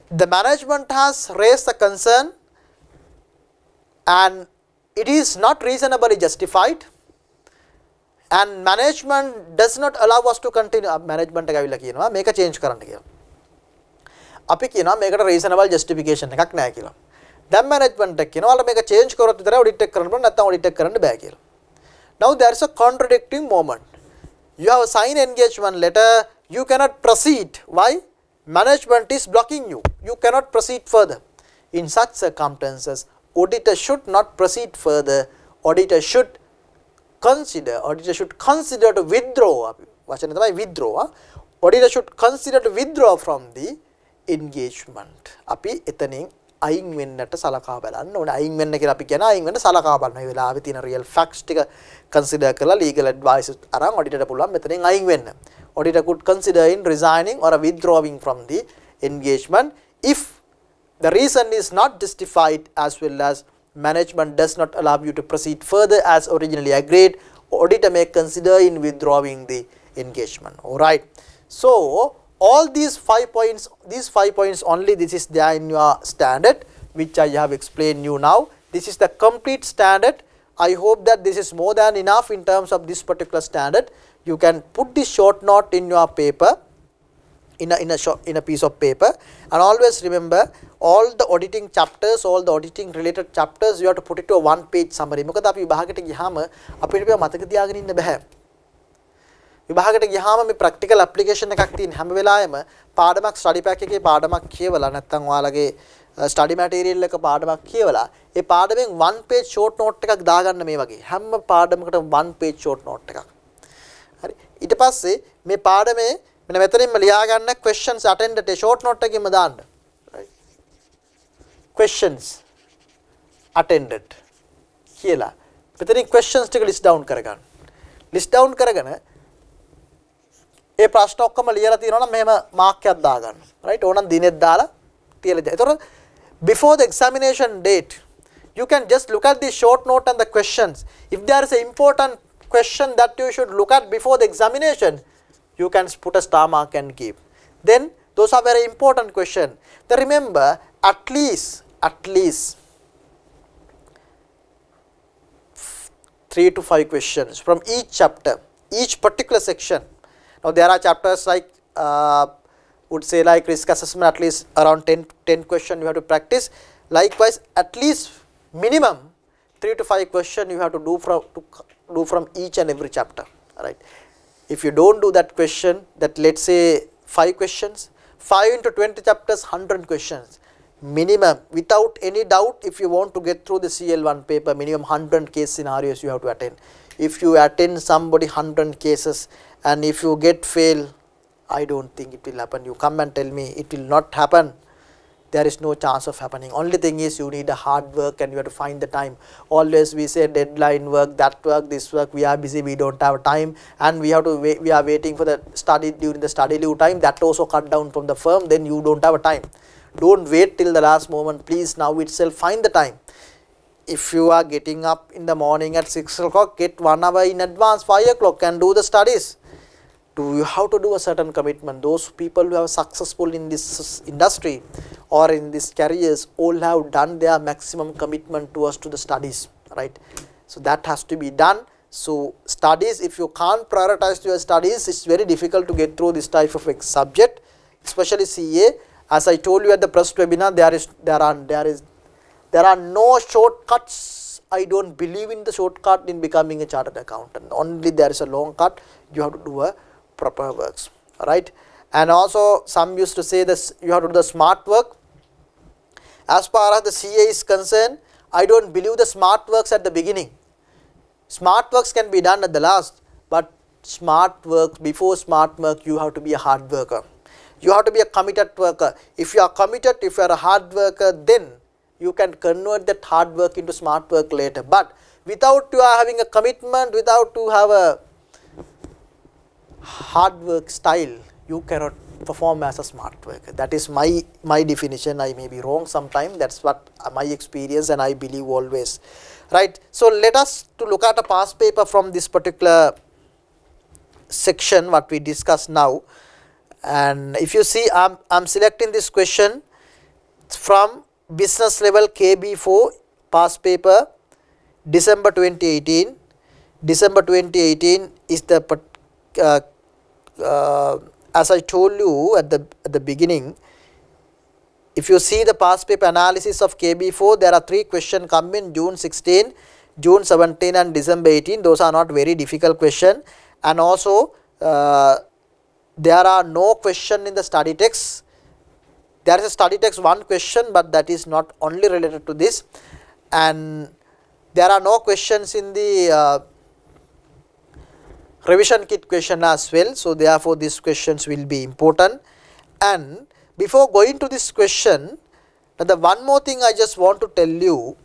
the management has raised a concern and it is not reasonably justified and management does not allow us to continue uh, management එක ඇවිල්ලා make a change අපි කියනවා මේකට reasonable justification එකක් නැහැ කියලා. දැන් management එක කියනවා ඔයාලා මේක චේන්ජ් කරොත් විතරයි ඔඩිට් එක කරන්න පුළුවන් නැත්නම් ඔඩිට් එක කරන්න බෑ කියලා. Now there is a contradicting moment. You have signed engagement letter, you cannot proceed. Why? Management is blocking you. You cannot proceed further. In such circumstances, auditor should not proceed further. Auditor should consider, auditor should consider to withdraw. වචන තමයි withdraw. Auditor should consider to withdraw from the engagement. Api ethaning eyeing when at a salaka balan, no eyeing when nakirapikana, eyeing when a salaka balan, you will have within a real facts ticker, consider color legal advice around auditor pullam, ethaning eyeing when. Auditor could consider in resigning or withdrawing from the engagement if the reason is not justified as well as management does not allow you to proceed further as originally agreed, auditor may consider in withdrawing the engagement. Alright. So, all these 5 points, these 5 points only this is there in your standard which I have explained you now. This is the complete standard. I hope that this is more than enough in terms of this particular standard. You can put this short note in your paper in a, in a short, in a piece of paper and always remember all the auditing chapters all the auditing related chapters you have to put it to a one page summary විභාගයට ගියාම මේ practical application එකක් තියෙන හැම වෙලාවෙම පාඩමක් study pack එකේ පාඩමක් කියවලා නැත්නම් ඔයාලගේ ස්ටඩි මැටීරියල් එක පාඩමක් කියවලා ඒ පාඩමෙන් one page short note එකක් දාගන්න මේ වගේ හැම පාඩමකටම one page short note එකක් හරි ඊට පස්සේ මේ පාඩමේ මෙන්න මෙතනින්ම ලියා ගන්න questions attended short note එකකින්ම දාන්න questions attended කියලා මෙතනින් questions ටික list down කරගන්න list down කරගෙන ඒ ප්‍රශ්න ඔක්කොම ලියලා තියෙනවා නම් මෙහෙම මාක් එකක් දාගන්න. right ඕනම් දිනෙත් දාලා තියලා දාන්න. ඒතකොට before the examination date you can just look at the short note and the questions. If there is an important question that you should look at before the examination, you can put a star mark and give. Then those are very important questions. Then remember at least, at least 3 to 5 questions from each chapter, each particular section now, there are chapters like uh, would say like risk assessment at least around 10, 10 question you have to practice. Likewise, at least minimum 3 to 5 question you have to do from to do from each and every chapter right. If you do not do that question that let us say 5 questions, 5 into 20 chapters 100 questions minimum without any doubt if you want to get through the CL1 paper minimum 100 case scenarios you have to attend. If you attend somebody 100 cases and if you get fail I do not think it will happen. You come and tell me it will not happen there is no chance of happening. Only thing is you need a hard work and you have to find the time. Always we say deadline work, that work, this work, we are busy, we don't have time and we have to wait, we are waiting for the study during the study leave time that also cut down from the firm then you don't have a time. Don't wait till the last moment please now itself find the time. If you are getting up in the morning at 6 o'clock get 1 hour in advance 5 o'clock and do the studies to you have to do a certain commitment those people who are successful in this industry or in these careers all have done their maximum commitment towards to the studies right so that has to be done so studies if you can't prioritize your studies it's very difficult to get through this type of subject especially CA as I told you at the press webinar there is there are there is there are no shortcuts I do not believe in the shortcut in becoming a chartered accountant only there is a long cut you have to do a proper works right and also some used to say this you have to do the smart work as far as the CA is concerned I do not believe the smart works at the beginning smart works can be done at the last but smart work before smart work you have to be a hard worker you have to be a committed worker if you are committed if you are a hard worker then you can convert that hard work into smart work later but without you are having a commitment without to have a hard work style you cannot perform as a smart worker. That is my, my definition. I may be wrong sometime. That is what my experience and I believe always. Right. So, let us to look at a past paper from this particular section what we discuss now. And if you see I am, I am selecting this question from business level KB4 past paper December 2018. December 2018 is the uh, uh, as I told you at the, at the beginning, if you see the past paper analysis of KB4, there are three question come in June 16, June 17 and December 18. Those are not very difficult question and also uh, there are no question in the study text. There is a study text one question but that is not only related to this and there are no questions in the uh, revision kit question as well. So, therefore, these questions will be important and before going to this question, the one more thing I just want to tell you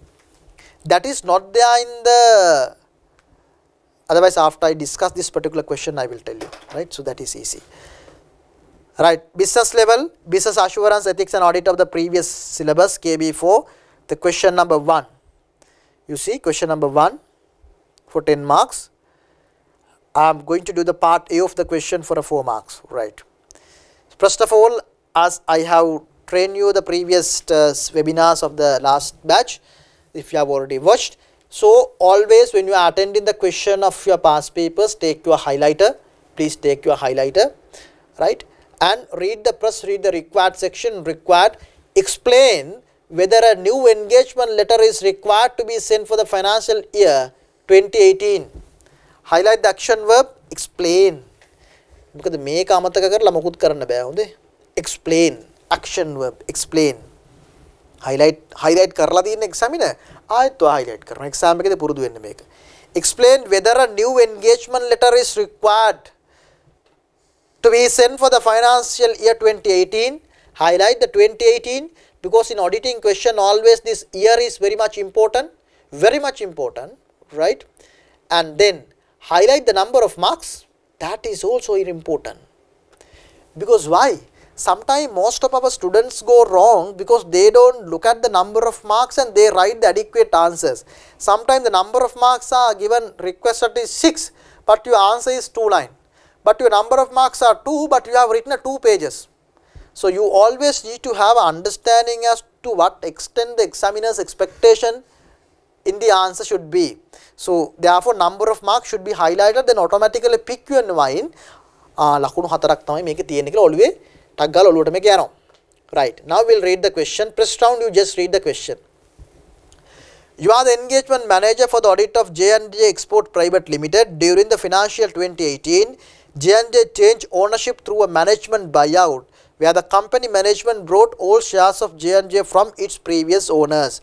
that is not there in the otherwise after I discuss this particular question I will tell you right. So, that is easy right business level business assurance ethics and audit of the previous syllabus KB4 the question number 1 you see question number 1 for 10 marks I am going to do the part A of the question for a 4 marks, right. First of all, as I have trained you the previous uh, webinars of the last batch, if you have already watched. So, always when you are attending the question of your past papers, take your highlighter, please take your highlighter, right and read the press, read the required section, required explain whether a new engagement letter is required to be sent for the financial year 2018 highlight the action verb explain මොකද මේක අමතක කරලා මොකුත් කරන්න බෑ හොඳේ explain action verb explain highlight highlight කරලා තියෙන examiner ආයෙත් highlight කරන exam එකේදී පුරුදු වෙන්න මේක explain whether a new engagement letter is required to be sent for the financial year 2018 highlight the 2018 because in auditing question always this year is very much important very much important right and then highlight the number of marks that is also important because why sometimes most of our students go wrong because they don't look at the number of marks and they write the adequate answers sometimes the number of marks are given requested is 6 but your answer is 2 line but your number of marks are 2 but you have written a 2 pages so you always need to have understanding as to what extent the examiner's expectation in the answer should be so, therefore, number of marks should be highlighted then automatically pick you and wine ලකුණු හතරක් තමයි මේක meke කියලා ඔළුවේ ටක් ගාලා ඔළුවට මේක Right. Now we'll read the question. Press round you just read the question. You are the engagement manager for the audit of J&J Export Private Limited during the financial 2018. J&J changed ownership through a management buyout where the company management brought all shares of J&J from its previous owners.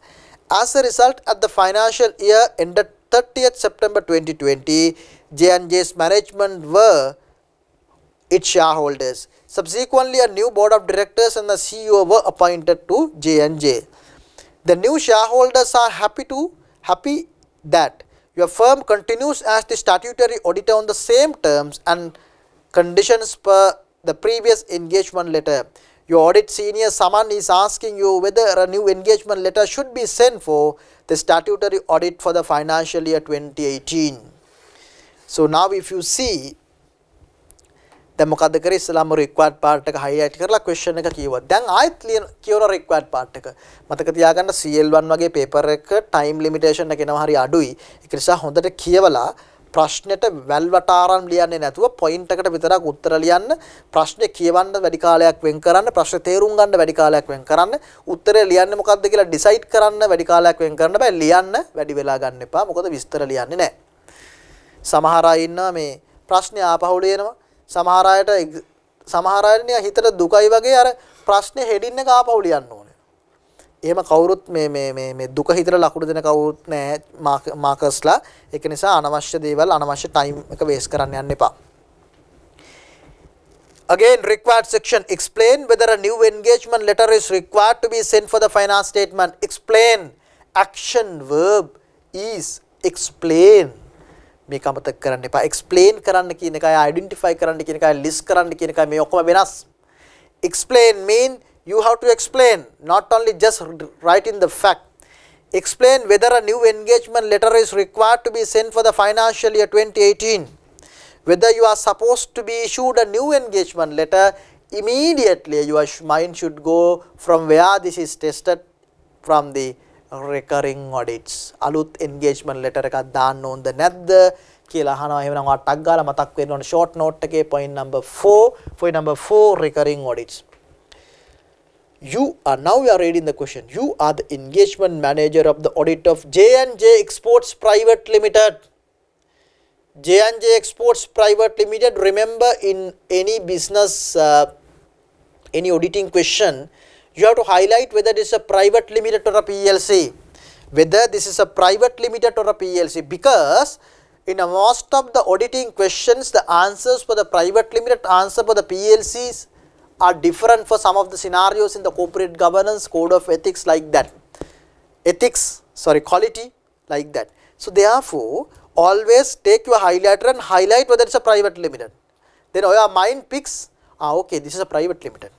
As a result, at the financial year ended 30th September 2020, J&J's management were its shareholders. Subsequently, a new board of directors and the CEO were appointed to J&J. The new shareholders are happy to happy that your firm continues as the statutory auditor on the same terms and conditions per the previous engagement letter. Your audit senior Saman is asking you whether a new engagement letter should be sent for the statutory audit for the financial year 2018. So now if you see දැන් මොකද්ද කරේ ඉස්ලාම required part එක highlight කරලා question එක කියුවා. දැන් ආයෙත් කියවන රික්වයර්ඩ් පාර්ට් එක. මතක තියාගන්න CL1 වගේ paper එක time limitation එක එනවා හරි අඩුයි. ඒක නිසා හොඳට කියවලා ප්‍රශ්නෙට වැල් වටාරම් ලියන්නේ නැතුව පොයින්ට් එකට විතරක් උත්තර ලියන්න ප්‍රශ්නේ කියවන්න වැඩි කාලයක් වෙන් කරන්න ප්‍රශ්නේ තේරුම් ගන්න වැඩි කාලයක් වෙන් කරන්න උත්තරේ ලියන්නේ මොකද්ද කියලා ඩිසයිඩ් කරන්න වැඩි කාලයක් වෙන් කරන්න බෑ ලියන්න වැඩි වෙලා ගන්න එපා මොකද විස්තර ලියන්නේ නැහැ සමහර අය ඉන්නවා මේ ප්‍රශ්නේ ආපහු ලියනවා සමහර අයට සමහර අය හිතට දුකයි වගේ අර ප්‍රශ්නේ හෙඩින් එක ආපහු ලියන්න ඕන එහෙම කවුරුත් මේ මේ මේ මේ දුක හිතලා ලකුණු දෙන කවුරුත් නැහැ මාකර්ස්ලා. ඒක නිසා අනවශ්‍ය දේවල් අනවශ්‍ය ටයිම් එක වේස් කරන්න යන්න එපා. Again, required section. Explain whether a new engagement letter is required to be sent for the finance statement. Explain. Action verb is explain. මේක අමතක කරන්න එපා. explain කරන්න කියන එකයි identify කරන්න කියන එකයි list කරන්න කියන එකයි මේ ඔක්කොම වෙනස්. explain mean you have to explain not only just write in the fact, explain whether a new engagement letter is required to be sent for the financial year 2018, whether you are supposed to be issued a new engagement letter immediately your mind should go from where this is tested from the recurring audits Alut engagement letter එකක් දාන්න ඕනද නැද්ද කියලා අහනවා එහෙනම් අටක් ගාලා මතක් on short note එකේ point number 4 point number 4 recurring audits you are now you are reading the question you are the engagement manager of the audit of J&J Exports Private Limited J&J Exports Private Limited remember in any business uh, any auditing question you have to highlight whether this is a private limited or a PLC whether this is a private limited or a PLC because in most of the auditing questions the answers for the private limited answer for the PLCs are different for some of the scenarios in the corporate governance code of ethics like that ethics sorry quality like that. So, therefore, always take your highlighter and highlight whether it is a private limited then oh, your mind picks ah, okay this is a private limited.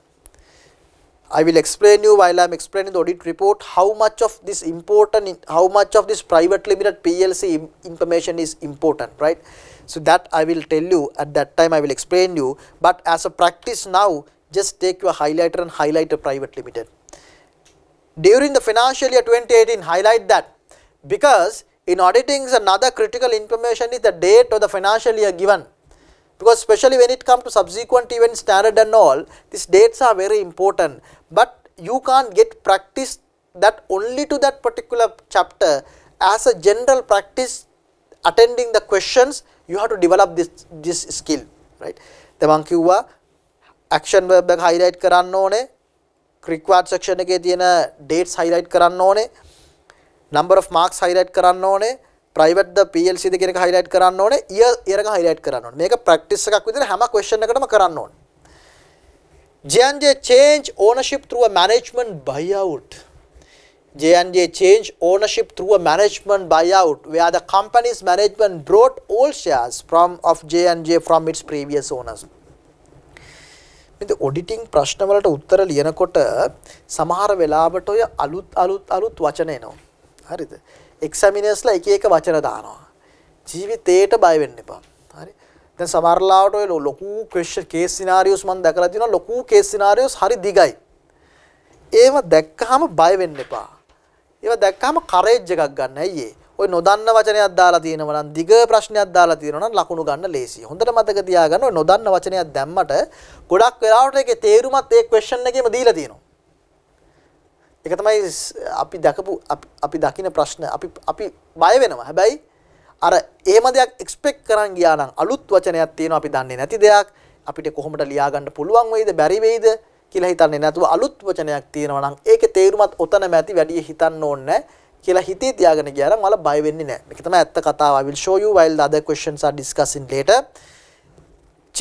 I will explain you while I am explaining the audit report how much of this important how much of this private limited PLC information is important right. So, that I will tell you at that time I will explain you but as a practice now just take your highlighter and highlight the private limited. During the financial year 2018 highlight that because in auditing another critical information is the date of the financial year given because especially when it comes to subsequent event standard and all these dates are very important but you can't get practice that only to that particular chapter as a general practice attending the questions you have to develop this this skill right. The කිව්වා action verb highlight कराना होने required section के दिए ना dates highlight कराना होने number of marks highlight कराना होने प्राइवेट द पीएलसी देखने का हाईलाइट कराना होने ईयर ईयर का हाईलाइट कराना होने मेरे का प्रैक्टिस का कोई दिन हमारा क्वेश्चन ने कराना कराना होने J and J change ownership through a management buy out J and J change ownership through a management buy out way are the companies management brought all shares from of J and J from its previous owners ඉතින් auditing ප්‍රශ්න වලට උත්තර ලියනකොට සමහර වෙලාවට ඔය අලුත් අලුත් අලුත් වචන එනවා. හරිද? එක්සැමිනර්ස්ලා එක එක වචන දානවා. ජීවිතේට බය වෙන්න එපා. හරි? දැන් සමහරලාවට ඔය ලොකු ක්වෙස්චන් කේස් සිනාරියෝස් මම දැකලා තියෙනවා ලොකු කේස් සිනාරියෝස් හරි දිගයි. ඒව දැක්කහම බය වෙන්න එපා. ඒව දැක්කහම කරේජ් එකක් ගන්න අයියේ. ඔය නොදන්න වචනයක් දාලා තියෙනවා නම් දිග ප්‍රශ්නයක් දාලා තියෙනවා නම් ලකුණු ගන්න ලේසි. හොඳට මතක තියාගන්න ඔය නොදන්න වචනයක් දැම්මට ගොඩක් වෙලාවට ඒකේ තේරුමත් ඒ ක්වෙස්චන් එකේම දීලා තියෙනවා. ඒක තමයි අපි දැකපු අපි දකින ප්‍රශ්න අපි අපි බය වෙනවා. හැබැයි අර එහෙම දෙයක් එක්ස්පෙක්ට් කරන් ගියා නම් අලුත් වචනයක් තියෙනවා අපි දන්නේ නැති දෙයක් අපිට කොහොමද ලියා ගන්න පුළුවන් වෙයිද බැරි වෙයිද කියලා හිතන්නේ නැතුව අලුත් වචනයක් තියෙනවා නම් ඒකේ තේරුමත් ඔතනම ඇති වැඩි හිතන්න ඕනේ නැහැ. කියලා හිතේ තියාගෙන ගියා නම් ඔයාලා බය වෙන්නේ නැහැ. මේක තමයි ඇත්ත කතාව. I will show you while the other questions are discussing later.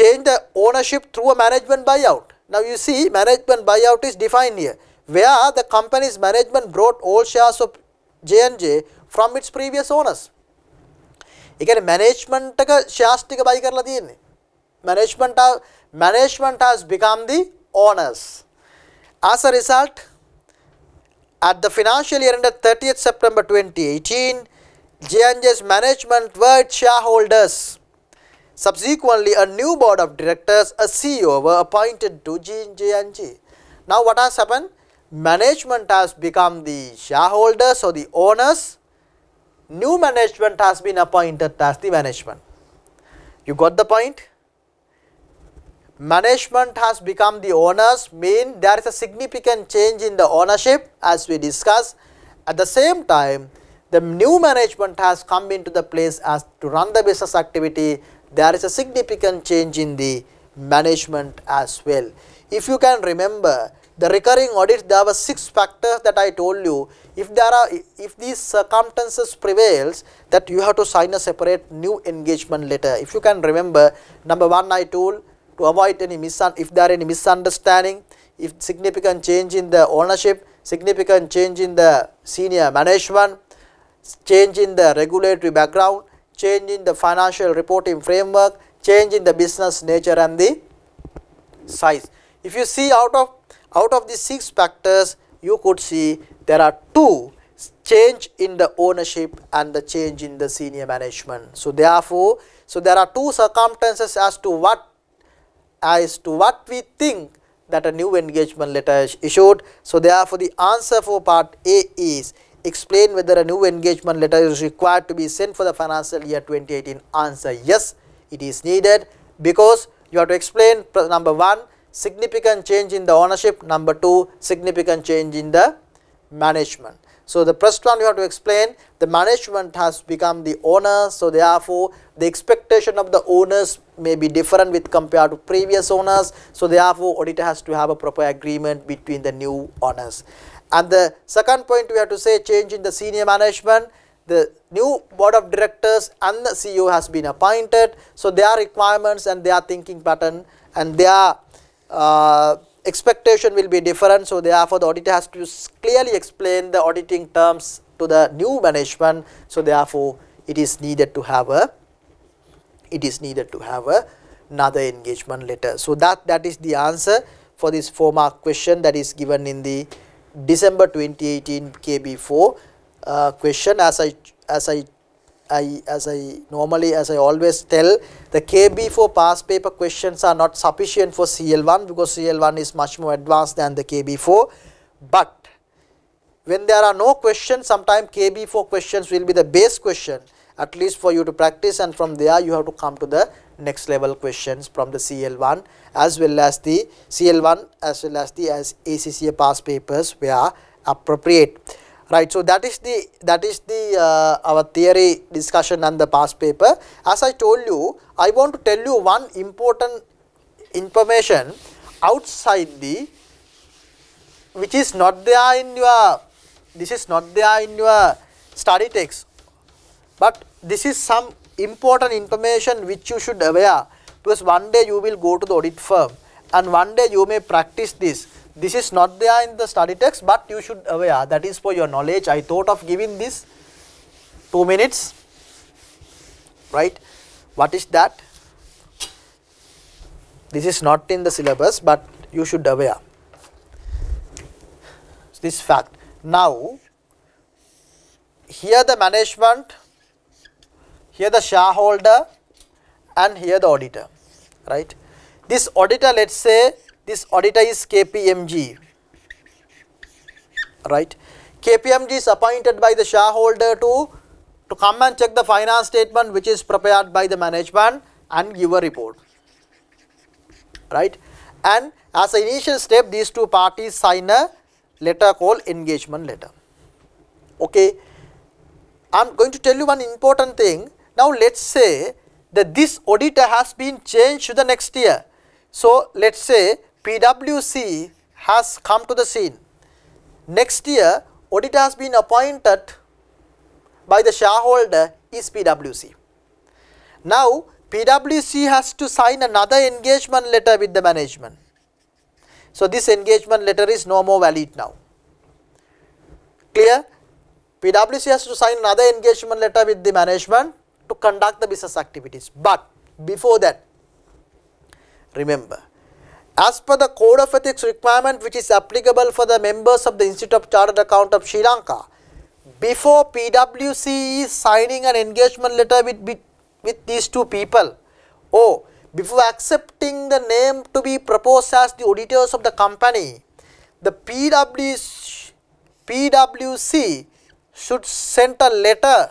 Change the ownership through a management buyout. Now you see management buyout is defined here where the company's management brought all shares of J&J from its previous owners. ඒ කියන්නේ management එක shares ටික buy කරලා තියෙන්නේ. Management management has become the owners. As a result At the financial year ended 30th September 2018, j management were shareholders. Subsequently, a new board of directors, a CEO, were appointed to j Now, what has happened? Management has become the shareholders or the owners. New management has been appointed as the management. You got the point? management has become the owners mean there is a significant change in the ownership as we discussed. At the same time, the new management has come into the place as to run the business activity, there is a significant change in the management as well. If you can remember, the recurring audit there were six factors that I told you if there are if these circumstances prevails that you have to sign a separate new engagement letter if you can remember number one I told to avoid any misun if there are any misunderstanding, if significant change in the ownership, significant change in the senior management, change in the regulatory background, change in the financial reporting framework, change in the business nature and the size. If you see out of out of the 6 factors you could see there are 2 change in the ownership and the change in the senior management. So, therefore, so there are 2 circumstances as to what as to what we think that a new engagement letter is issued. So, therefore, the answer for part A is explain whether a new engagement letter is required to be sent for the financial year 2018 answer yes it is needed because you have to explain number 1 significant change in the ownership number 2 significant change in the management so, the first one you have to explain the management has become the owner. So, therefore, the expectation of the owners may be different with compared to previous owners. So, therefore, auditor has to have a proper agreement between the new owners. And the second point we have to say change in the senior management the new board of directors and the CEO has been appointed. So, their requirements and their thinking pattern and their uh, expectation will be different. So, therefore, the auditor has to clearly explain the auditing terms to the new management. So, therefore, it is needed to have a it is needed to have a, another engagement letter. So, that that is the answer for this 4 mark question that is given in the December 2018 KB4 uh, question as I as I I as I normally as I always tell the KB 4 past paper questions are not sufficient for CL1 because CL1 is much more advanced than the KB4 but when there are no questions sometimes KB4 questions will be the base question at least for you to practice and from there you have to come to the next level questions from the CL1 as well as the CL1 as well as the as ACCA past papers where appropriate right. So, that is the that is the uh, our theory discussion and the past paper. As I told you, I want to tell you one important information outside the which is not there in your this is not there in your study text, but this is some important information which you should aware because one day you will go to the audit firm and one day you may practice this this is not there in the study text but you should aware that is for your knowledge I thought of giving this 2 minutes right what is that this is not in the syllabus but you should aware this fact now here the management here the shareholder and here the auditor right this auditor let us say this auditor is KPMG, right. KPMG is appointed by the shareholder to, to come and check the finance statement which is prepared by the management and give a report, right. And as an initial step, these two parties sign a letter called engagement letter, okay. I am going to tell you one important thing. Now, let us say that this auditor has been changed to the next year. So, let us say PwC has come to the scene. Next year, auditor has been appointed by the shareholder is PwC. Now, PwC has to sign another engagement letter with the management. So, this engagement letter is no more valid now. Clear? PwC has to sign another engagement letter with the management to conduct the business activities. But before that, remember as per the code of ethics requirement which is applicable for the members of the Institute of Chartered Account of Sri Lanka, before PwC is signing an engagement letter with, with, with these two people or before accepting the name to be proposed as the auditors of the company, the PwC, PwC should send a letter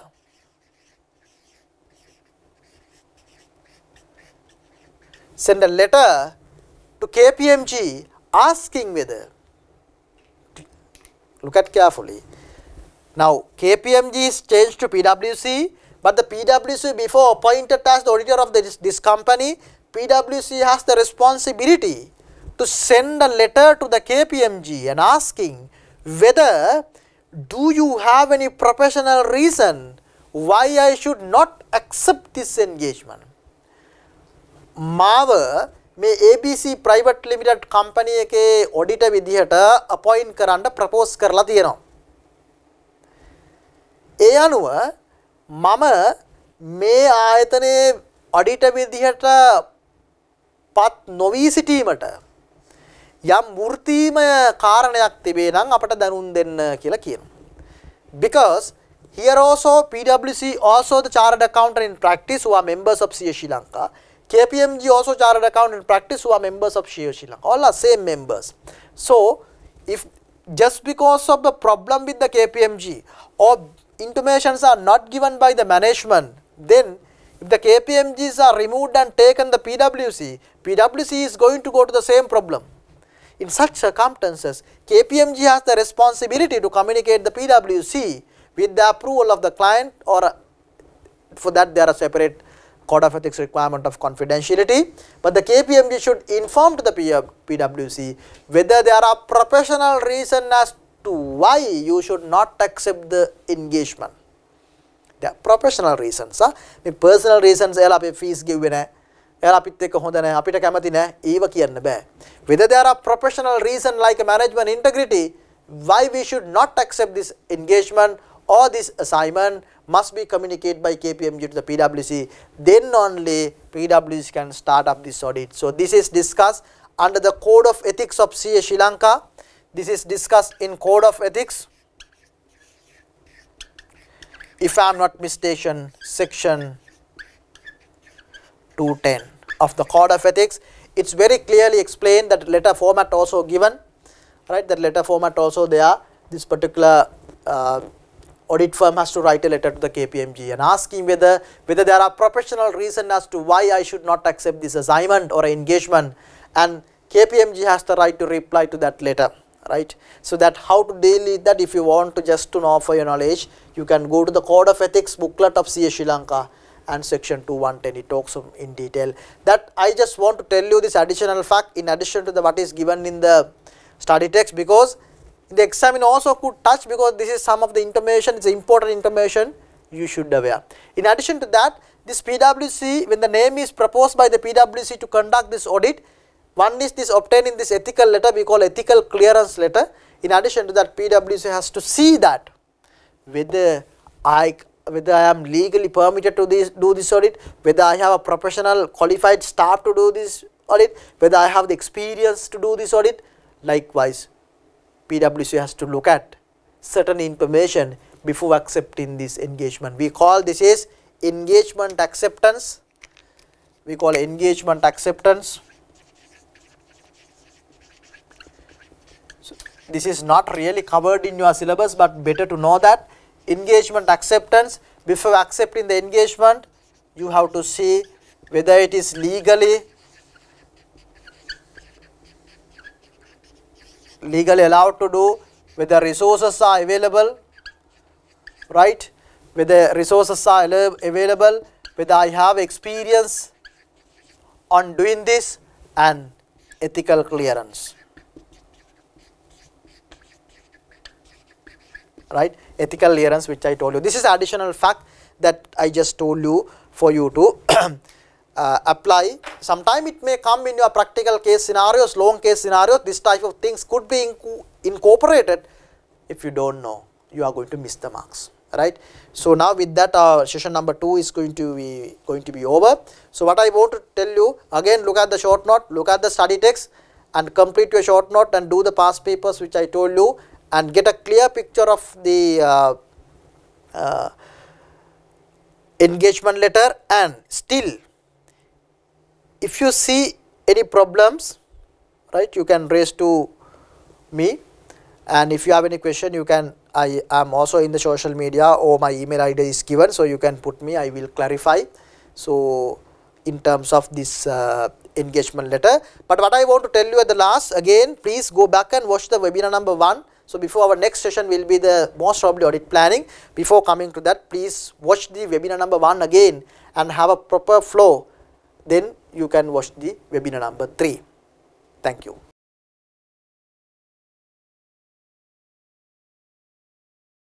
send a letter to KPMG asking whether, look at carefully, now KPMG is changed to PwC, but the PwC before appointed as the auditor of this, this company, PwC has the responsibility to send a letter to the KPMG and asking whether do you have any professional reason why I should not accept this engagement. Marver මේ ABC Private Limited company එකේ auditor විදිහට appoint කරන්න propose කරලා තියෙනවා. ඒ අනුව මම මේ ආයතනයේ ඔඩිටර් විදිහට පත් නොවී සිටීමට යම් වෘත්තීමය කාරණයක් තිබේ නම් අපට දැනුම් දෙන්න කියලා කියනවා. Because here also PwC also the chartered accountant in practice who are members of CA Sri e Lanka KPMG also chartered account in practice who are members of Shio Shillong, all are same members. So, if just because of the problem with the KPMG or intimations are not given by the management, then if the KPMGs are removed and taken the PWC, PWC is going to go to the same problem. In such circumstances, KPMG has the responsibility to communicate the PWC with the approval of the client or for that they are separate Code of Ethics requirement of confidentiality, but the KPMG should inform to the PwC whether there are professional reason as to why you should not accept the engagement. There are professional reasons. Huh? Personal reasons, fees given. එයා අපිත් එක්ක හොඳ නැහැ අපිට whether there are professional reason like management integrity why we should not accept this engagement or this assignment must be communicated by KPMG to the PwC then only PwC can start up this audit. So, this is discussed under the code of ethics of CA Sri Lanka, this is discussed in code of ethics if I am not mistaken section 210 of the code of ethics it is very clearly explained that letter format also given right that letter format also there this particular uh, audit firm has to write a letter to the KPMG and asking whether, whether there are professional reason as to why I should not accept this assignment or engagement and KPMG has the right to reply to that letter right. So that how to deal with that if you want to just to know for your knowledge you can go to the code of ethics booklet of CA Sri Lanka and section 2110 it talks in detail that I just want to tell you this additional fact in addition to the what is given in the study text because the examiner also could touch because this is some of the information, it is important information you should aware. In addition to that, this PwC, when the name is proposed by the PwC to conduct this audit, one is this obtaining this ethical letter, we call ethical clearance letter. In addition to that, PwC has to see that whether I whether I am legally permitted to this, do this audit, whether I have a professional qualified staff to do this audit, whether I have the experience to do this audit. Likewise, PwC has to look at certain information before accepting this engagement. We call this is engagement acceptance, we call engagement acceptance. So, this is not really covered in your syllabus, but better to know that engagement acceptance before accepting the engagement you have to see whether it is legally legally allowed to do, the resources are available, right, the resources are available, whether I have experience on doing this and ethical clearance. right ethical clearance which I told you this is additional fact that I just told you for you to (clears throat) uh, apply. Sometime it may come in your practical case scenarios, long case scenarios, this type of things could be inc incorporated. If you do not know, you are going to miss the marks, right. So, now with that uh, session number 2 is going to be going to be over. So, what I want to tell you again look at the short note, look at the study text and complete your short note and do the past papers which I told you and get a clear picture of the uh, uh, engagement letter and still if you see any problems right you can raise to me and if you have any question you can I am also in the social media or my email id is given so you can put me I will clarify so in terms of this uh, engagement letter but what I want to tell you at the last again please go back and watch the webinar number one so before our next session will be the most probably audit planning before coming to that please watch the webinar number one again and have a proper flow then you can watch the webinar number 3. Thank you.